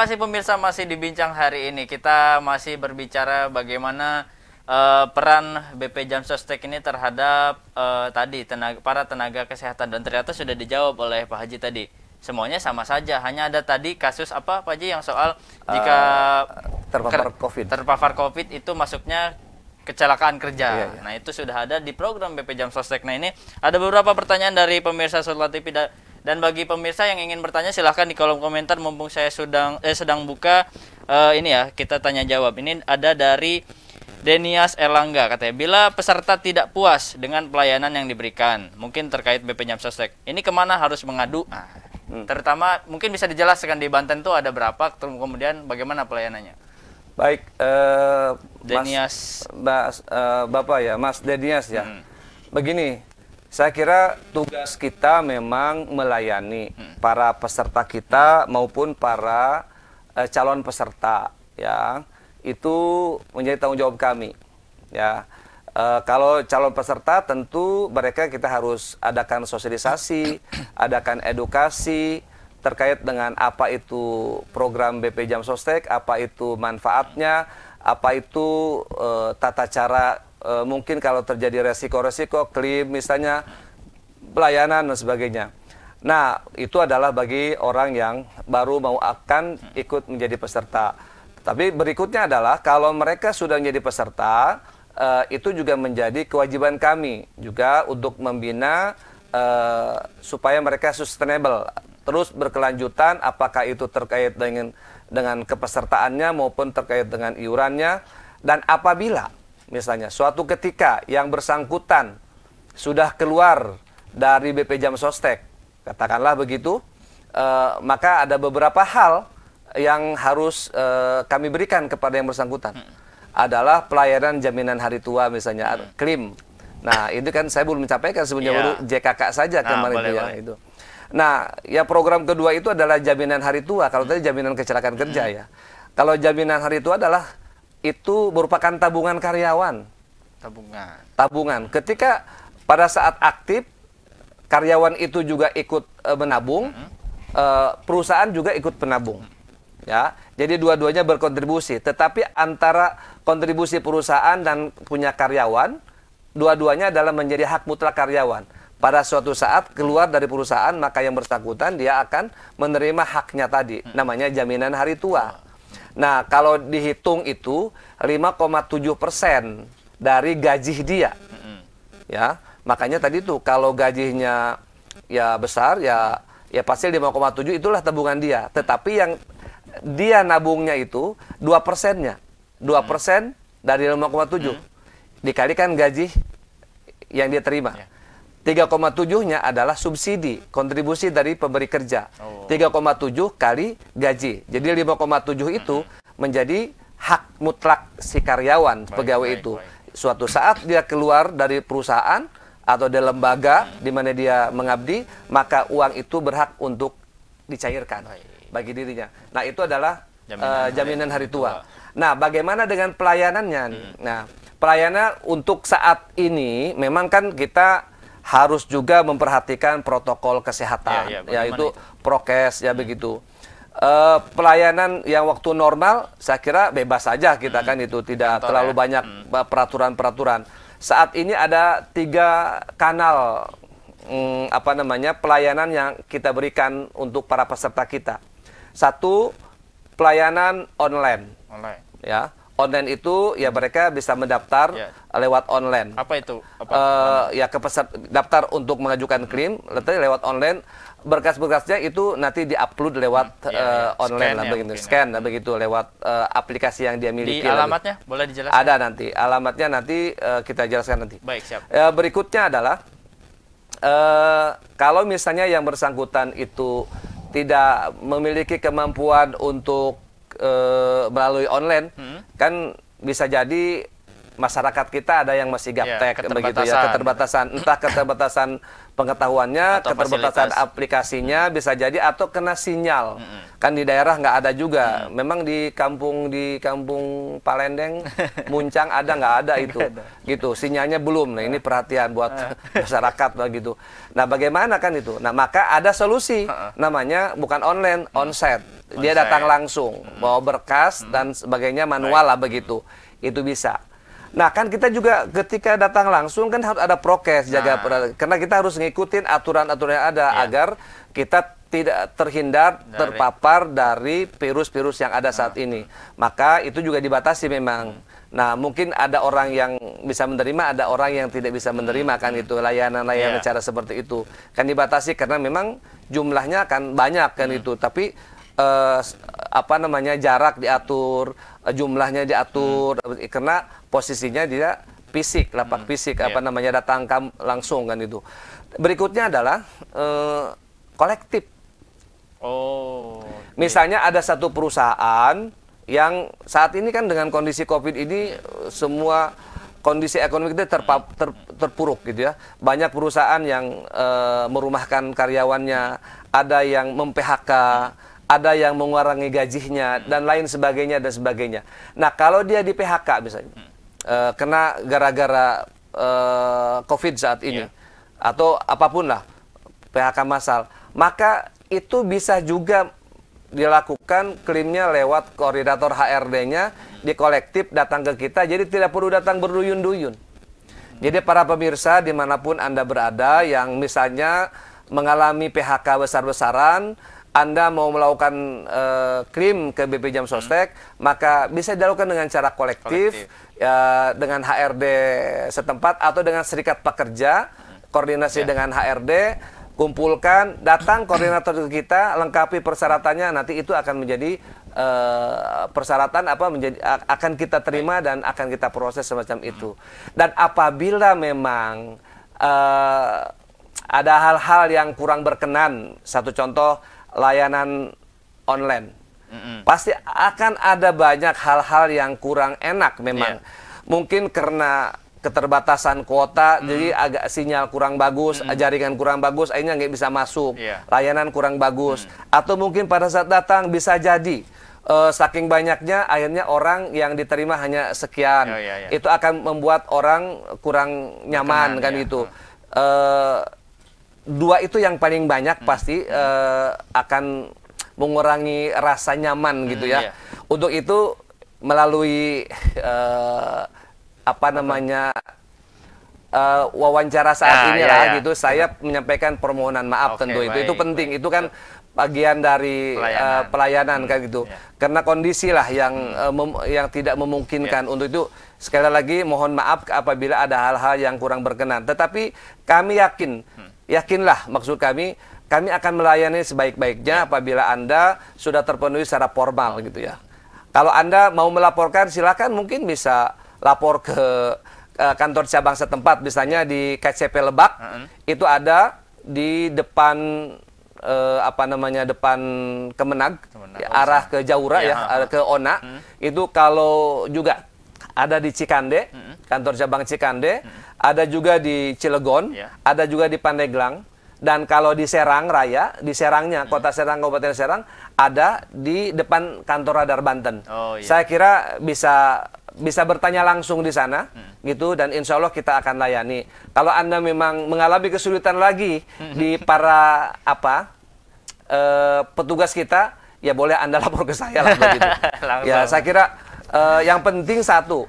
[SPEAKER 2] kasih pemirsa masih dibincang hari ini. Kita masih berbicara bagaimana uh, peran BP Jam Sostek ini terhadap uh, tadi tenaga, para tenaga kesehatan dan ternyata sudah dijawab oleh Pak Haji tadi. Semuanya sama saja, hanya ada tadi kasus apa Pak Haji yang soal jika uh, terpapar COVID. Terpapar COVID itu masuknya kecelakaan kerja. Iya, iya. Nah, itu sudah ada di program BP Jam Sostek. Nah, ini ada beberapa pertanyaan dari pemirsa Sultan TV dan bagi pemirsa yang ingin bertanya silahkan di kolom komentar mumpung saya sedang eh, sedang buka uh, ini ya kita tanya jawab. Ini ada dari Denias Erlangga katanya bila peserta tidak puas dengan pelayanan yang diberikan mungkin terkait BP Jamsostek ini kemana harus mengadu? Nah, hmm. Terutama mungkin bisa dijelaskan di Banten tuh ada berapa kemudian bagaimana pelayanannya?
[SPEAKER 1] Baik, uh, Denias, Mas, mas, uh, eh, Bapak ya, Mas Denias ya. Hmm. Begini, saya kira tugas kita memang melayani hmm. para peserta kita maupun para eh, calon peserta ya. Itu menjadi tanggung jawab kami ya. e, kalau calon peserta tentu mereka kita harus adakan sosialisasi, adakan edukasi terkait dengan apa itu program BP Jam Sostek, apa itu manfaatnya, apa itu e, tata cara e, mungkin kalau terjadi resiko-resiko klaim misalnya pelayanan dan sebagainya. Nah, itu adalah bagi orang yang baru mau akan ikut menjadi peserta. Tapi berikutnya adalah kalau mereka sudah menjadi peserta, e, itu juga menjadi kewajiban kami juga untuk membina e, supaya mereka sustainable, terus berkelanjutan apakah itu terkait dengan dengan kepesertaannya maupun terkait dengan iurannya dan apabila Misalnya, suatu ketika yang bersangkutan sudah keluar dari BP Jam Sostek, katakanlah begitu, e, maka ada beberapa hal yang harus e, kami berikan kepada yang bersangkutan. Adalah pelayanan jaminan hari tua misalnya, hmm. klaim. Nah, itu kan saya belum mencapai sebenarnya yeah. JKK saja nah, kemarin boleh, ya, boleh. itu. Nah, ya program kedua itu adalah jaminan hari tua. Kalau tadi jaminan kecelakaan kerja hmm. ya. Kalau jaminan hari tua adalah itu merupakan tabungan karyawan. Tabungan. Tabungan. Ketika pada saat aktif karyawan itu juga ikut e, menabung, e, perusahaan juga ikut menabung Ya. Jadi dua-duanya berkontribusi, tetapi antara kontribusi perusahaan dan punya karyawan, dua-duanya adalah menjadi hak mutlak karyawan. Pada suatu saat keluar dari perusahaan, maka yang bersangkutan dia akan menerima haknya tadi, mm-hmm. namanya jaminan hari tua. Nah, kalau dihitung itu 5,7 persen dari gaji dia. Ya, makanya tadi tuh kalau gajinya ya besar ya ya pasti 5,7 itulah tabungan dia. Tetapi yang dia nabungnya itu 2 persennya. 2 persen mm. dari 5,7 mm. dikalikan gaji yang dia terima. Ya. 3,7-nya adalah subsidi, kontribusi dari pemberi kerja. Oh. 3,7 kali gaji. Jadi 5,7 itu hmm. menjadi hak mutlak si karyawan baik, pegawai baik, itu. Baik. Suatu saat dia keluar dari perusahaan atau dari lembaga hmm. di mana dia mengabdi, maka uang itu berhak untuk dicairkan baik. bagi dirinya. Nah, itu adalah jaminan, uh, eh, jaminan hari, hari tua. tua. Nah, bagaimana dengan pelayanannya? Hmm. Nah, pelayanan untuk saat ini memang kan kita harus juga memperhatikan protokol kesehatan, ya, ya, yaitu itu? prokes ya hmm. begitu. Uh, pelayanan yang waktu normal, saya kira bebas saja kita hmm. kan itu tidak Kantor, terlalu ya. banyak hmm. peraturan-peraturan. Hmm. Saat ini ada tiga kanal hmm, apa namanya pelayanan yang kita berikan untuk para peserta kita. Satu pelayanan online, online. ya online itu ya mereka bisa mendaftar yeah. lewat online. Apa itu? Apa? Uh, ya ke pesat, daftar untuk mengajukan klaim letaknya lewat online. Berkas-berkasnya itu nanti diupload lewat hmm, yeah, ya, uh, ya. online lah ya begitu, scan lah begitu lewat uh, aplikasi yang dia miliki. Di alamatnya lalu. boleh dijelaskan? Ada nanti. Alamatnya nanti uh, kita jelaskan nanti. Baik, siap. Uh, berikutnya adalah uh, kalau misalnya yang bersangkutan itu tidak memiliki kemampuan untuk uh, melalui online hmm. kan bisa jadi masyarakat kita ada yang masih iya, gaptek ya, begitu ya keterbatasan entah keterbatasan pengetahuannya atau keterbatasan fasilitas. aplikasinya hmm. bisa jadi atau kena sinyal hmm. kan di daerah nggak ada juga hmm. memang di kampung di kampung Palendeng Muncang ada nggak ada itu ada. gitu sinyalnya belum nah ini eh. perhatian buat eh. masyarakat begitu nah bagaimana kan itu nah maka ada solusi namanya bukan online hmm. set dia datang langsung hmm. bawa berkas hmm. dan sebagainya manual lah begitu hmm. itu bisa nah kan kita juga ketika datang langsung kan harus ada prokes nah. jaga karena kita harus ngikutin aturan-aturan yang ada ya. agar kita tidak terhindar dari. terpapar dari virus-virus yang ada saat nah. ini maka itu juga dibatasi memang hmm. Nah, mungkin ada orang yang bisa menerima, ada orang yang tidak bisa menerima kan hmm. itu layanan-layanan yeah. cara seperti itu. Kan dibatasi karena memang jumlahnya akan banyak kan hmm. itu. Tapi uh, apa namanya jarak diatur, eh, jumlahnya diatur hmm. Eh, karena posisinya dia fisik, lapak hmm. fisik yeah. apa namanya datang kam, langsung kan itu. Berikutnya adalah uh, kolektif. Oh. misalnya Misalnya ada satu perusahaan yang saat ini kan dengan kondisi Covid ini iya. semua kondisi ekonomi kita ter, hmm. ter, terpuruk gitu ya. Banyak perusahaan yang e, merumahkan karyawannya, ada yang mem ada yang mengurangi gajinya dan lain sebagainya dan sebagainya. Nah, kalau dia di PHK misalnya, uh, kena gara-gara uh, COVID saat ini yeah. atau apapun lah PHK massal, maka itu bisa juga dilakukan klaimnya lewat koordinator HRD-nya di kolektif datang ke kita, jadi tidak perlu datang berduyun-duyun. Jadi para pemirsa dimanapun Anda berada yang misalnya mengalami PHK besar-besaran, anda mau melakukan uh, eh, klaim ke BP Jam Sostek, hmm. maka bisa dilakukan dengan cara kolektif, kolektif. Ya, dengan HRD setempat atau dengan serikat pekerja, hmm. koordinasi ya. dengan HRD, kumpulkan, datang koordinator kita, lengkapi persyaratannya, nanti itu akan menjadi uh, persyaratan apa menjadi akan kita terima dan akan kita proses semacam hmm. itu. Dan apabila memang uh, ada hal-hal yang kurang berkenan, satu contoh layanan online. Mm-hmm. Pasti akan ada banyak hal-hal yang kurang enak memang. Yeah. Mungkin karena keterbatasan kuota, mm. jadi agak sinyal kurang bagus, mm. jaringan kurang bagus, akhirnya nggak bisa masuk, yeah. layanan kurang bagus, mm. atau mungkin pada saat datang bisa jadi uh, saking banyaknya akhirnya orang yang diterima hanya sekian. Oh, iya, iya. Itu akan membuat orang kurang nyaman Kenan, kan iya. itu Uh, dua itu yang paling banyak hmm. pasti uh, akan mengurangi rasa nyaman hmm, gitu ya. Iya. Untuk itu melalui uh, apa namanya uh, wawancara saat ah, ini lah iya, iya, gitu, saya menyampaikan permohonan maaf okay, tentu itu baik, itu penting itu kan bagian dari pelayanan, uh, pelayanan hmm, kan gitu. Iya. Karena kondisi lah yang hmm. uh, yang tidak memungkinkan iya. untuk itu sekali lagi mohon maaf apabila ada hal-hal yang kurang berkenan. Tetapi kami yakin hmm. Yakinlah maksud kami, kami akan melayani sebaik-baiknya ya. apabila Anda sudah terpenuhi secara formal gitu ya. Kalau Anda mau melaporkan silakan mungkin bisa lapor ke kantor cabang setempat misalnya di KCP Lebak uh -huh. itu ada di depan eh, apa namanya depan Kemenag, Kemenag ya, oh, arah ke Jaura ya, ya ke Ona hmm. itu kalau juga ada di Cikande hmm. kantor cabang Cikande hmm ada juga di Cilegon, ya. ada juga di Pandeglang, dan kalau di Serang Raya, di Serangnya, hmm. kota Serang, Kabupaten Serang, ada di depan kantor Radar Banten. Oh, iya. Saya kira bisa bisa bertanya langsung di sana, hmm. gitu, dan insya Allah kita akan layani. Kalau anda memang mengalami kesulitan lagi hmm. di para apa e, petugas kita, ya boleh anda lapor ke saya lah begitu.
[SPEAKER 2] ya, saya
[SPEAKER 1] kira e, yang penting satu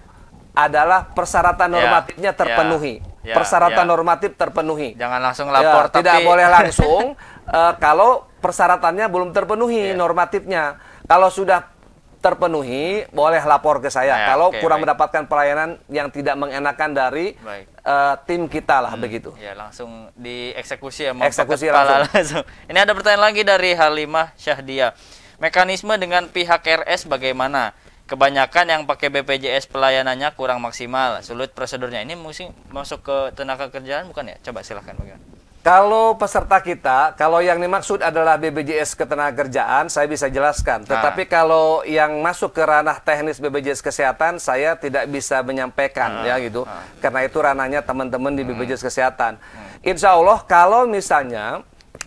[SPEAKER 1] adalah persyaratan ya, normatifnya ya, terpenuhi. Ya, persyaratan ya. normatif terpenuhi. Jangan langsung lapor. Ya, tapi... Tidak boleh langsung uh, kalau persyaratannya belum terpenuhi ya. normatifnya. Kalau sudah terpenuhi, boleh lapor ke saya. Ya, kalau okay, kurang baik. mendapatkan pelayanan yang tidak mengenakan dari
[SPEAKER 2] uh,
[SPEAKER 1] tim kita lah hmm, begitu. Ya langsung
[SPEAKER 2] dieksekusi ya. Eksekusi langsung. langsung. Ini ada pertanyaan lagi dari Halimah Syahdia. Mekanisme dengan pihak RS bagaimana? kebanyakan yang pakai BPJS pelayanannya kurang maksimal, sulit prosedurnya. Ini mesti masuk ke tenaga kerjaan bukan ya? Coba silahkan bagaimana?
[SPEAKER 1] Kalau peserta kita, kalau yang dimaksud adalah BPJS ketenagakerjaan, saya bisa jelaskan. Nah. Tetapi kalau yang masuk ke ranah teknis BPJS kesehatan, saya tidak bisa menyampaikan nah. ya gitu. Nah. Karena itu ranahnya teman-teman di BPJS hmm. kesehatan. Nah. Insya Allah kalau misalnya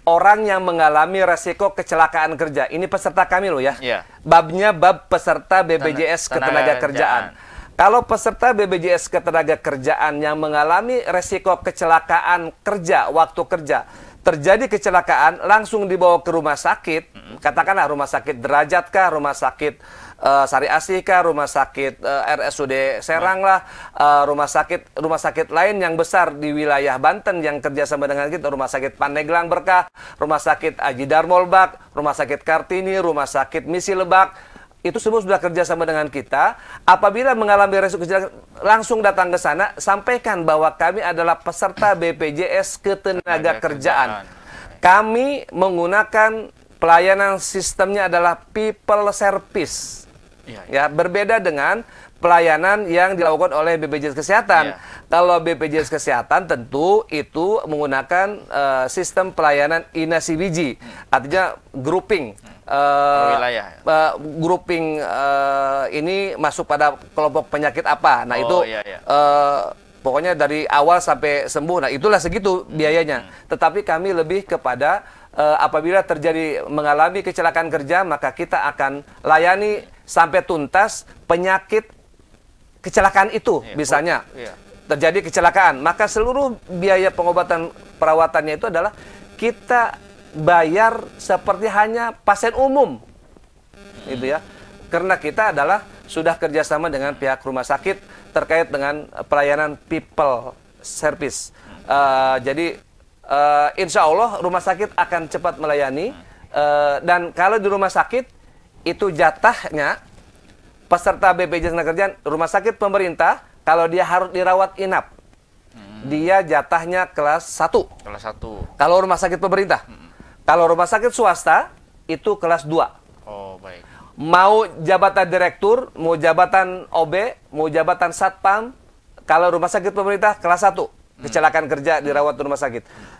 [SPEAKER 1] orang yang mengalami resiko kecelakaan kerja. Ini peserta kami loh ya. Yeah. Babnya bab peserta BPJS Ketenagakerjaan. Kalau peserta BPJS Ketenagakerjaan yang mengalami resiko kecelakaan kerja waktu kerja, terjadi kecelakaan langsung dibawa ke rumah sakit, katakanlah rumah sakit derajat kah, rumah sakit uh, Sari Asih kah, rumah sakit uh, eh, RSUD Serang lah, uh, rumah sakit rumah sakit lain yang besar di wilayah Banten yang kerjasama dengan kita, rumah sakit Paneglang Berkah, rumah sakit Aji Darmolbak, rumah sakit Kartini, rumah sakit Misi Lebak, itu semua sudah kerjasama dengan kita. Apabila mengalami resiko kecelakaan, langsung datang ke sana, sampaikan bahwa kami adalah peserta BPJS Ketenaga Kerjaan. Kami menggunakan pelayanan sistemnya adalah people service. Ya, ya. ya berbeda dengan pelayanan yang dilakukan oleh BPJS Kesehatan. Ya. Kalau BPJS Kesehatan tentu itu menggunakan uh, sistem pelayanan biji, hmm. artinya grouping. Uh, Uh, grouping uh, ini masuk pada kelompok penyakit apa? Nah oh, itu iya, iya. Uh, pokoknya dari awal sampai sembuh. Nah itulah segitu hmm. biayanya. Hmm. Tetapi kami lebih kepada uh, apabila terjadi mengalami kecelakaan kerja maka kita akan layani sampai tuntas penyakit kecelakaan itu ya, misalnya ya. terjadi kecelakaan maka seluruh biaya pengobatan perawatannya itu adalah kita bayar seperti hanya pasien umum hmm. itu ya karena kita adalah sudah kerjasama dengan pihak rumah sakit terkait dengan pelayanan people service uh, jadi uh, insya Allah rumah sakit akan cepat melayani uh, dan kalau di rumah sakit itu jatahnya peserta BPJS tenaga kerjaan rumah sakit pemerintah kalau dia harus dirawat inap hmm. dia jatahnya kelas 1 kelas 1 kalau rumah sakit pemerintah hmm. kalau rumah sakit swasta itu kelas 2 oh baik mau jabatan direktur mau jabatan OB mau jabatan satpam kalau rumah sakit pemerintah kelas 1 hmm. kecelakaan kerja dirawat rumah sakit hmm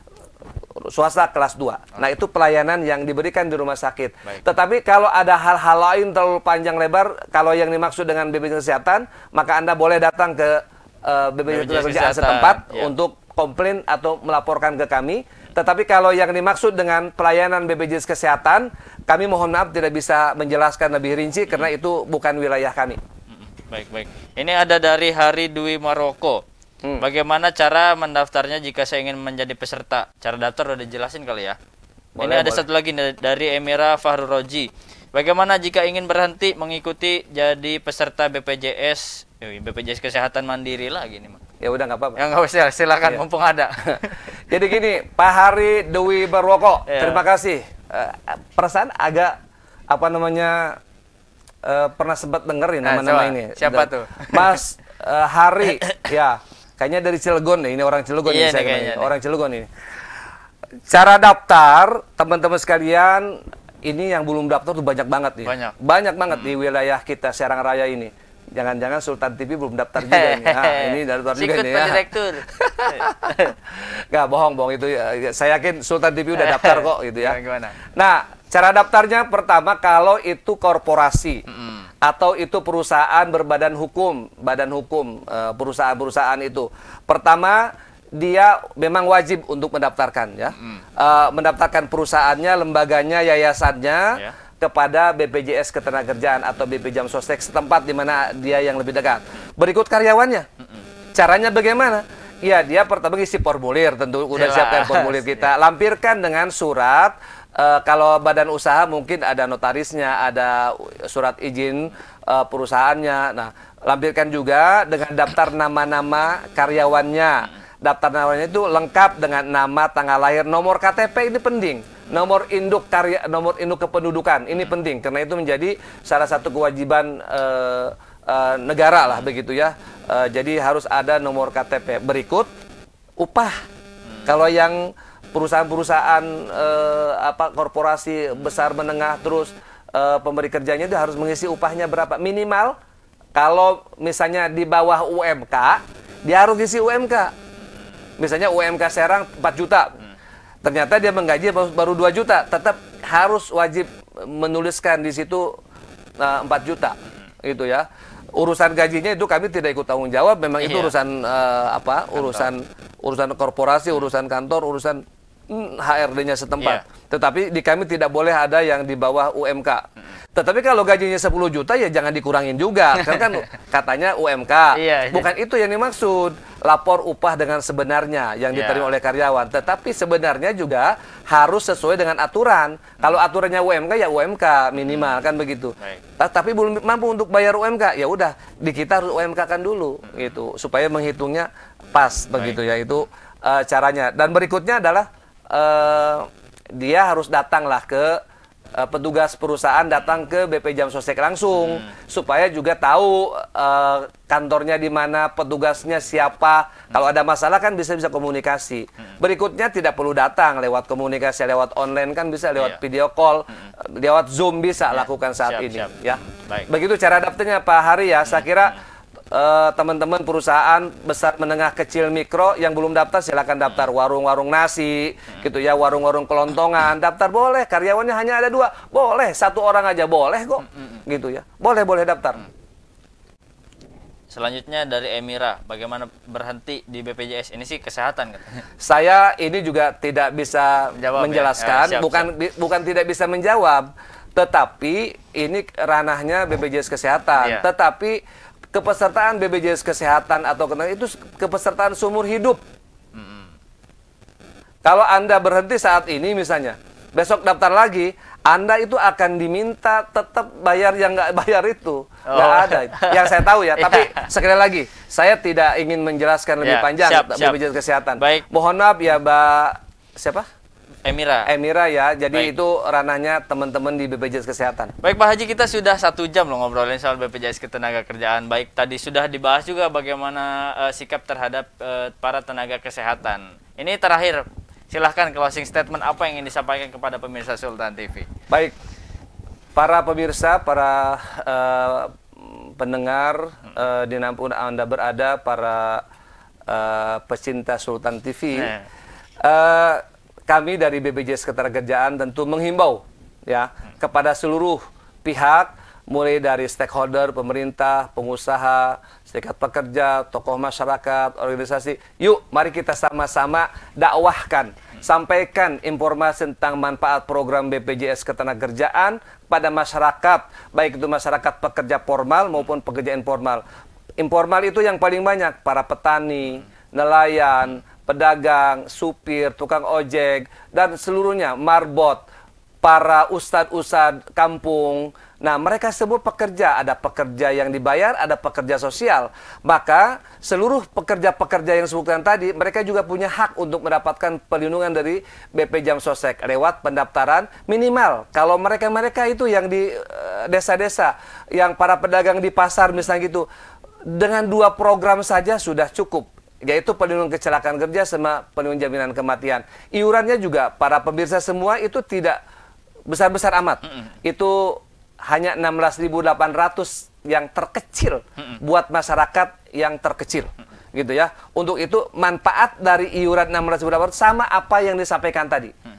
[SPEAKER 1] swasta kelas 2. Ah. Nah, itu pelayanan yang diberikan di rumah sakit. Baik. Tetapi kalau ada hal-hal lain terlalu panjang lebar, kalau yang dimaksud dengan BPJS Kesehatan, maka Anda boleh datang ke uh, BPJS, BPJS Kesehatan setempat ya. untuk komplain atau melaporkan ke kami. Tetapi kalau yang dimaksud dengan pelayanan BPJS Kesehatan, kami mohon maaf tidak bisa menjelaskan lebih rinci karena hmm. itu bukan wilayah kami. Hmm,
[SPEAKER 2] hmm. Baik, baik. Ini ada dari Hari Dwi Maroko. Hmm. Bagaimana cara mendaftarnya jika saya ingin menjadi peserta? Cara daftar udah jelasin kali ya. Boleh, Ini ada boleh. satu lagi dari Emira Fahru Roji. Bagaimana jika ingin berhenti mengikuti jadi peserta BPJS BPJS Kesehatan Mandiri lagi nih, Ya udah nggak apa-apa.
[SPEAKER 1] Ya nggak usah, silakan ya. mumpung ada. jadi gini, Pak Hari Dewi Barwoko, ya. terima kasih. Uh, perasaan agak apa namanya eh, pernah sempat dengerin nah, nama-nama ini. Siapa tuh? Mas eh, Hari, ya. Kayaknya dari Cilegon nih, ini orang Cilegon iya, ini saya kayaknya, orang Cilegon ini. Cara daftar, teman-teman sekalian, ini yang belum daftar tuh banyak banget nih. Banyak. Banyak banget hmm. di wilayah kita Serang Raya ini. Jangan-jangan Sultan TV belum daftar juga nih. Nah, ini daftar juga nih. ya Direktur. Gak bohong, bohong itu. Ya. Saya yakin Sultan TV udah daftar kok gitu ya. Gimana? Nah, cara daftarnya pertama kalau itu korporasi. Mm -hmm atau itu perusahaan berbadan hukum, badan hukum e, perusahaan-perusahaan itu. Pertama, dia memang wajib untuk mendaftarkan ya. Mm. mendaftarkan perusahaannya, lembaganya, yayasannya yeah. kepada BPJS Ketenagakerjaan atau BP Jam Sostek setempat di mana dia yang lebih dekat. Berikut karyawannya. Caranya bagaimana? Ya, dia pertama isi formulir tentu udah Jelas. siapkan formulir kita. Ya. Lampirkan dengan surat uh, kalau badan usaha mungkin ada notarisnya, ada surat izin uh, perusahaannya. Nah, lampirkan juga dengan daftar nama-nama karyawannya. Daftar namanya itu lengkap dengan nama, tanggal lahir, nomor KTP ini penting. Nomor induk karya, nomor induk kependudukan ini penting karena itu menjadi salah satu kewajiban uh, uh, negara lah begitu ya. Uh, jadi harus ada nomor KTP. Berikut upah. Kalau yang perusahaan-perusahaan uh, apa korporasi besar menengah terus uh, pemberi kerjanya itu harus mengisi upahnya berapa minimal kalau misalnya di bawah UMK dia harus isi UMK misalnya UMK Serang 4 juta ternyata dia menggaji baru 2 juta tetap harus wajib menuliskan di situ uh, eh, 4 juta gitu ya urusan gajinya itu kami tidak ikut tanggung jawab memang itu iya. urusan uh, apa urusan urusan korporasi urusan kantor urusan HRD-nya setempat. Yeah. Tetapi di kami tidak boleh ada yang di bawah UMK. Hmm. Tetapi kalau gajinya 10 juta ya jangan dikurangin juga. Karena kan katanya UMK. Yeah, iya. Bukan itu yang dimaksud. Lapor upah dengan sebenarnya yang iya. diterima yeah. oleh karyawan. Tetapi sebenarnya juga harus sesuai dengan aturan. Hmm. Kalau aturannya UMK ya UMK minimal hmm. kan begitu. Baik. Tapi belum mampu untuk bayar UMK ya udah di kita harus UMK kan dulu hmm. gitu supaya menghitungnya pas Baik. begitu ya itu eh, caranya. Dan berikutnya adalah eh, dia harus datanglah ke uh, petugas perusahaan datang ke BP Jam Sosek langsung hmm. supaya juga tahu uh, kantornya di mana, petugasnya siapa. Hmm. Kalau ada masalah kan bisa bisa komunikasi. Hmm. Berikutnya tidak perlu datang lewat komunikasi lewat online kan bisa lewat yeah. video call, hmm. lewat Zoom bisa yeah. lakukan saat siap, ini siap. ya. Baik. Begitu cara adaptnya Pak Hari ya. Hmm. Saya kira hmm Eh, teman-teman uh, perusahaan besar menengah kecil mikro yang belum daftar silahkan daftar warung-warung nasi gitu ya warung-warung kelontongan daftar boleh karyawannya hanya ada dua boleh satu orang aja boleh kok mm, mm, mm. gitu ya boleh boleh daftar
[SPEAKER 2] Selanjutnya dari Emira, bagaimana berhenti di BPJS ini sih kesehatan katanya.
[SPEAKER 1] Saya ini juga tidak bisa Menjawab, ya. menjelaskan, ya? Ya, siap, bukan siap. Bi, bukan tidak bisa menjawab, tetapi ini ranahnya BPJS kesehatan. Ya. Tetapi kepesertaan BPJS Kesehatan atau kena itu kepesertaan seumur hidup. hmm Kalau Anda berhenti saat ini misalnya, besok daftar lagi, Anda itu akan diminta tetap bayar yang nggak bayar itu. Nggak oh. ada. Yang saya tahu ya, tapi yeah. sekali lagi, saya tidak ingin menjelaskan lebih yeah. panjang siap, BPJS siap. Kesehatan. Baik. Mohon maaf ya, Mbak siapa?
[SPEAKER 2] Emira. Emira ya. Jadi Baik. itu ranahnya teman-teman di BPJS Kesehatan. Baik Pak Haji, kita sudah satu jam loh ngobrolin soal BPJS Ketenaga Kerjaan. Baik, tadi sudah dibahas juga bagaimana uh, sikap terhadap uh, para tenaga kesehatan. Ini terakhir, silahkan closing statement apa yang ingin disampaikan kepada pemirsa Sultan TV.
[SPEAKER 1] Baik, para pemirsa, para uh, pendengar uh, nampun anda berada, para uh, pecinta Sultan TV. Nah. Iya. Uh, kami dari BPJS Ketenagakerjaan tentu menghimbau ya kepada seluruh pihak mulai dari stakeholder, pemerintah, pengusaha, serikat pekerja, tokoh masyarakat, organisasi. Yuk, mari kita sama-sama dakwahkan, sampaikan informasi tentang manfaat program BPJS Ketenagakerjaan pada masyarakat, baik itu masyarakat pekerja formal maupun pekerja informal. Informal itu yang paling banyak para petani, nelayan, pedagang, supir, tukang ojek, dan seluruhnya, marbot, para ustad-ustad kampung. Nah, mereka semua pekerja. Ada pekerja yang dibayar, ada pekerja sosial. Maka, seluruh pekerja-pekerja yang sebutkan tadi, mereka juga punya hak untuk mendapatkan perlindungan dari BP Jam Sosek lewat pendaftaran minimal. Kalau mereka-mereka itu yang di eh, desa-desa, yang para pedagang di pasar misalnya gitu, dengan dua program saja sudah cukup yaitu perlindungan kecelakaan kerja sama perlindungan jaminan kematian. Iurannya juga para pemirsa semua itu tidak besar-besar amat. Mm -mm. Itu hanya 16.800 yang terkecil mm -mm. buat masyarakat yang terkecil. Mm -mm. Gitu ya. Untuk itu manfaat dari iuran 16.800 sama apa yang disampaikan tadi. Mm.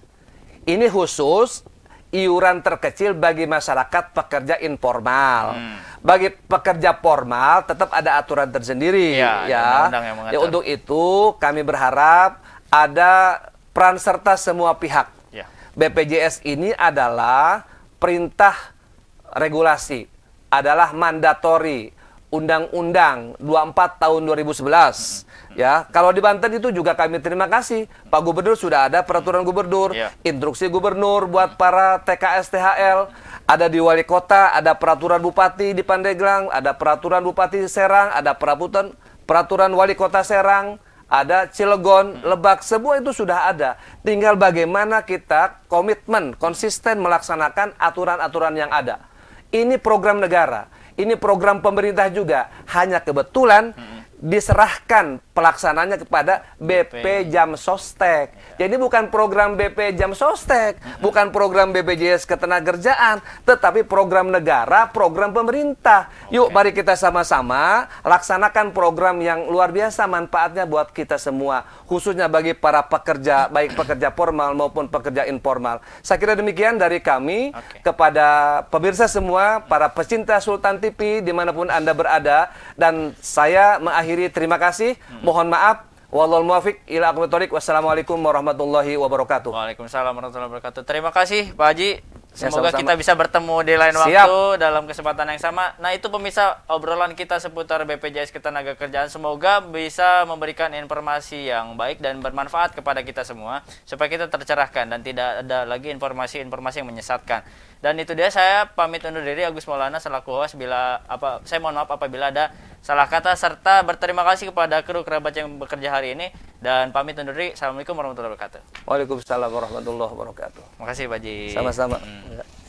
[SPEAKER 1] Ini khusus iuran terkecil bagi masyarakat pekerja informal. Hmm. Bagi pekerja formal tetap ada aturan tersendiri iya, ya. Ya, ya untuk itu kami berharap ada peran serta semua pihak. Ya. BPJS ini adalah perintah regulasi, adalah mandatori Undang-Undang 24 tahun 2011. Hmm Ya, kalau di Banten itu juga kami terima kasih. Pak Gubernur sudah ada peraturan gubernur, yeah. instruksi gubernur buat para TKS THL, ada di wali kota, ada peraturan bupati di Pandeglang, ada peraturan bupati Serang, ada peraturan peraturan wali kota Serang, ada Cilegon, hmm. Lebak, semua itu sudah ada. Tinggal bagaimana kita komitmen konsisten melaksanakan aturan-aturan yang ada. Ini program negara, ini program pemerintah juga. Hanya kebetulan hmm. diserahkan pelaksananya kepada BP Jam Sostek. Ya. Jadi bukan program BP Jam Sostek, bukan program BPJS Ketenagakerjaan, tetapi program negara, program pemerintah. Okay. Yuk mari kita sama-sama laksanakan program yang luar biasa manfaatnya buat kita semua, khususnya bagi para pekerja baik pekerja formal maupun pekerja informal. Saya kira demikian dari kami okay. kepada pemirsa semua, para pecinta Sultan TV dimanapun Anda berada dan saya mengakhiri terima kasih hmm. Mohon maaf. Wallahul muafiq ila aqwamit Wassalamualaikum warahmatullahi wabarakatuh.
[SPEAKER 2] Waalaikumsalam warahmatullahi wabarakatuh. Terima kasih Pak Haji. Ya, Semoga ya, sama -sama. kita bisa bertemu di lain Siap. waktu dalam kesempatan yang sama. Nah, itu pemirsa obrolan kita seputar BPJS Ketenaga Kerjaan. Semoga bisa memberikan informasi yang baik dan bermanfaat kepada kita semua supaya kita tercerahkan dan tidak ada lagi informasi-informasi yang menyesatkan. Dan itu dia saya pamit undur diri Agus Maulana selaku host bila apa saya mohon maaf apabila ada salah kata serta berterima kasih kepada kru kerabat yang bekerja hari ini dan pamit undur diri. Assalamualaikum warahmatullahi wabarakatuh.
[SPEAKER 1] Waalaikumsalam warahmatullahi wabarakatuh. Makasih Pak Ji. Sama-sama. Hmm.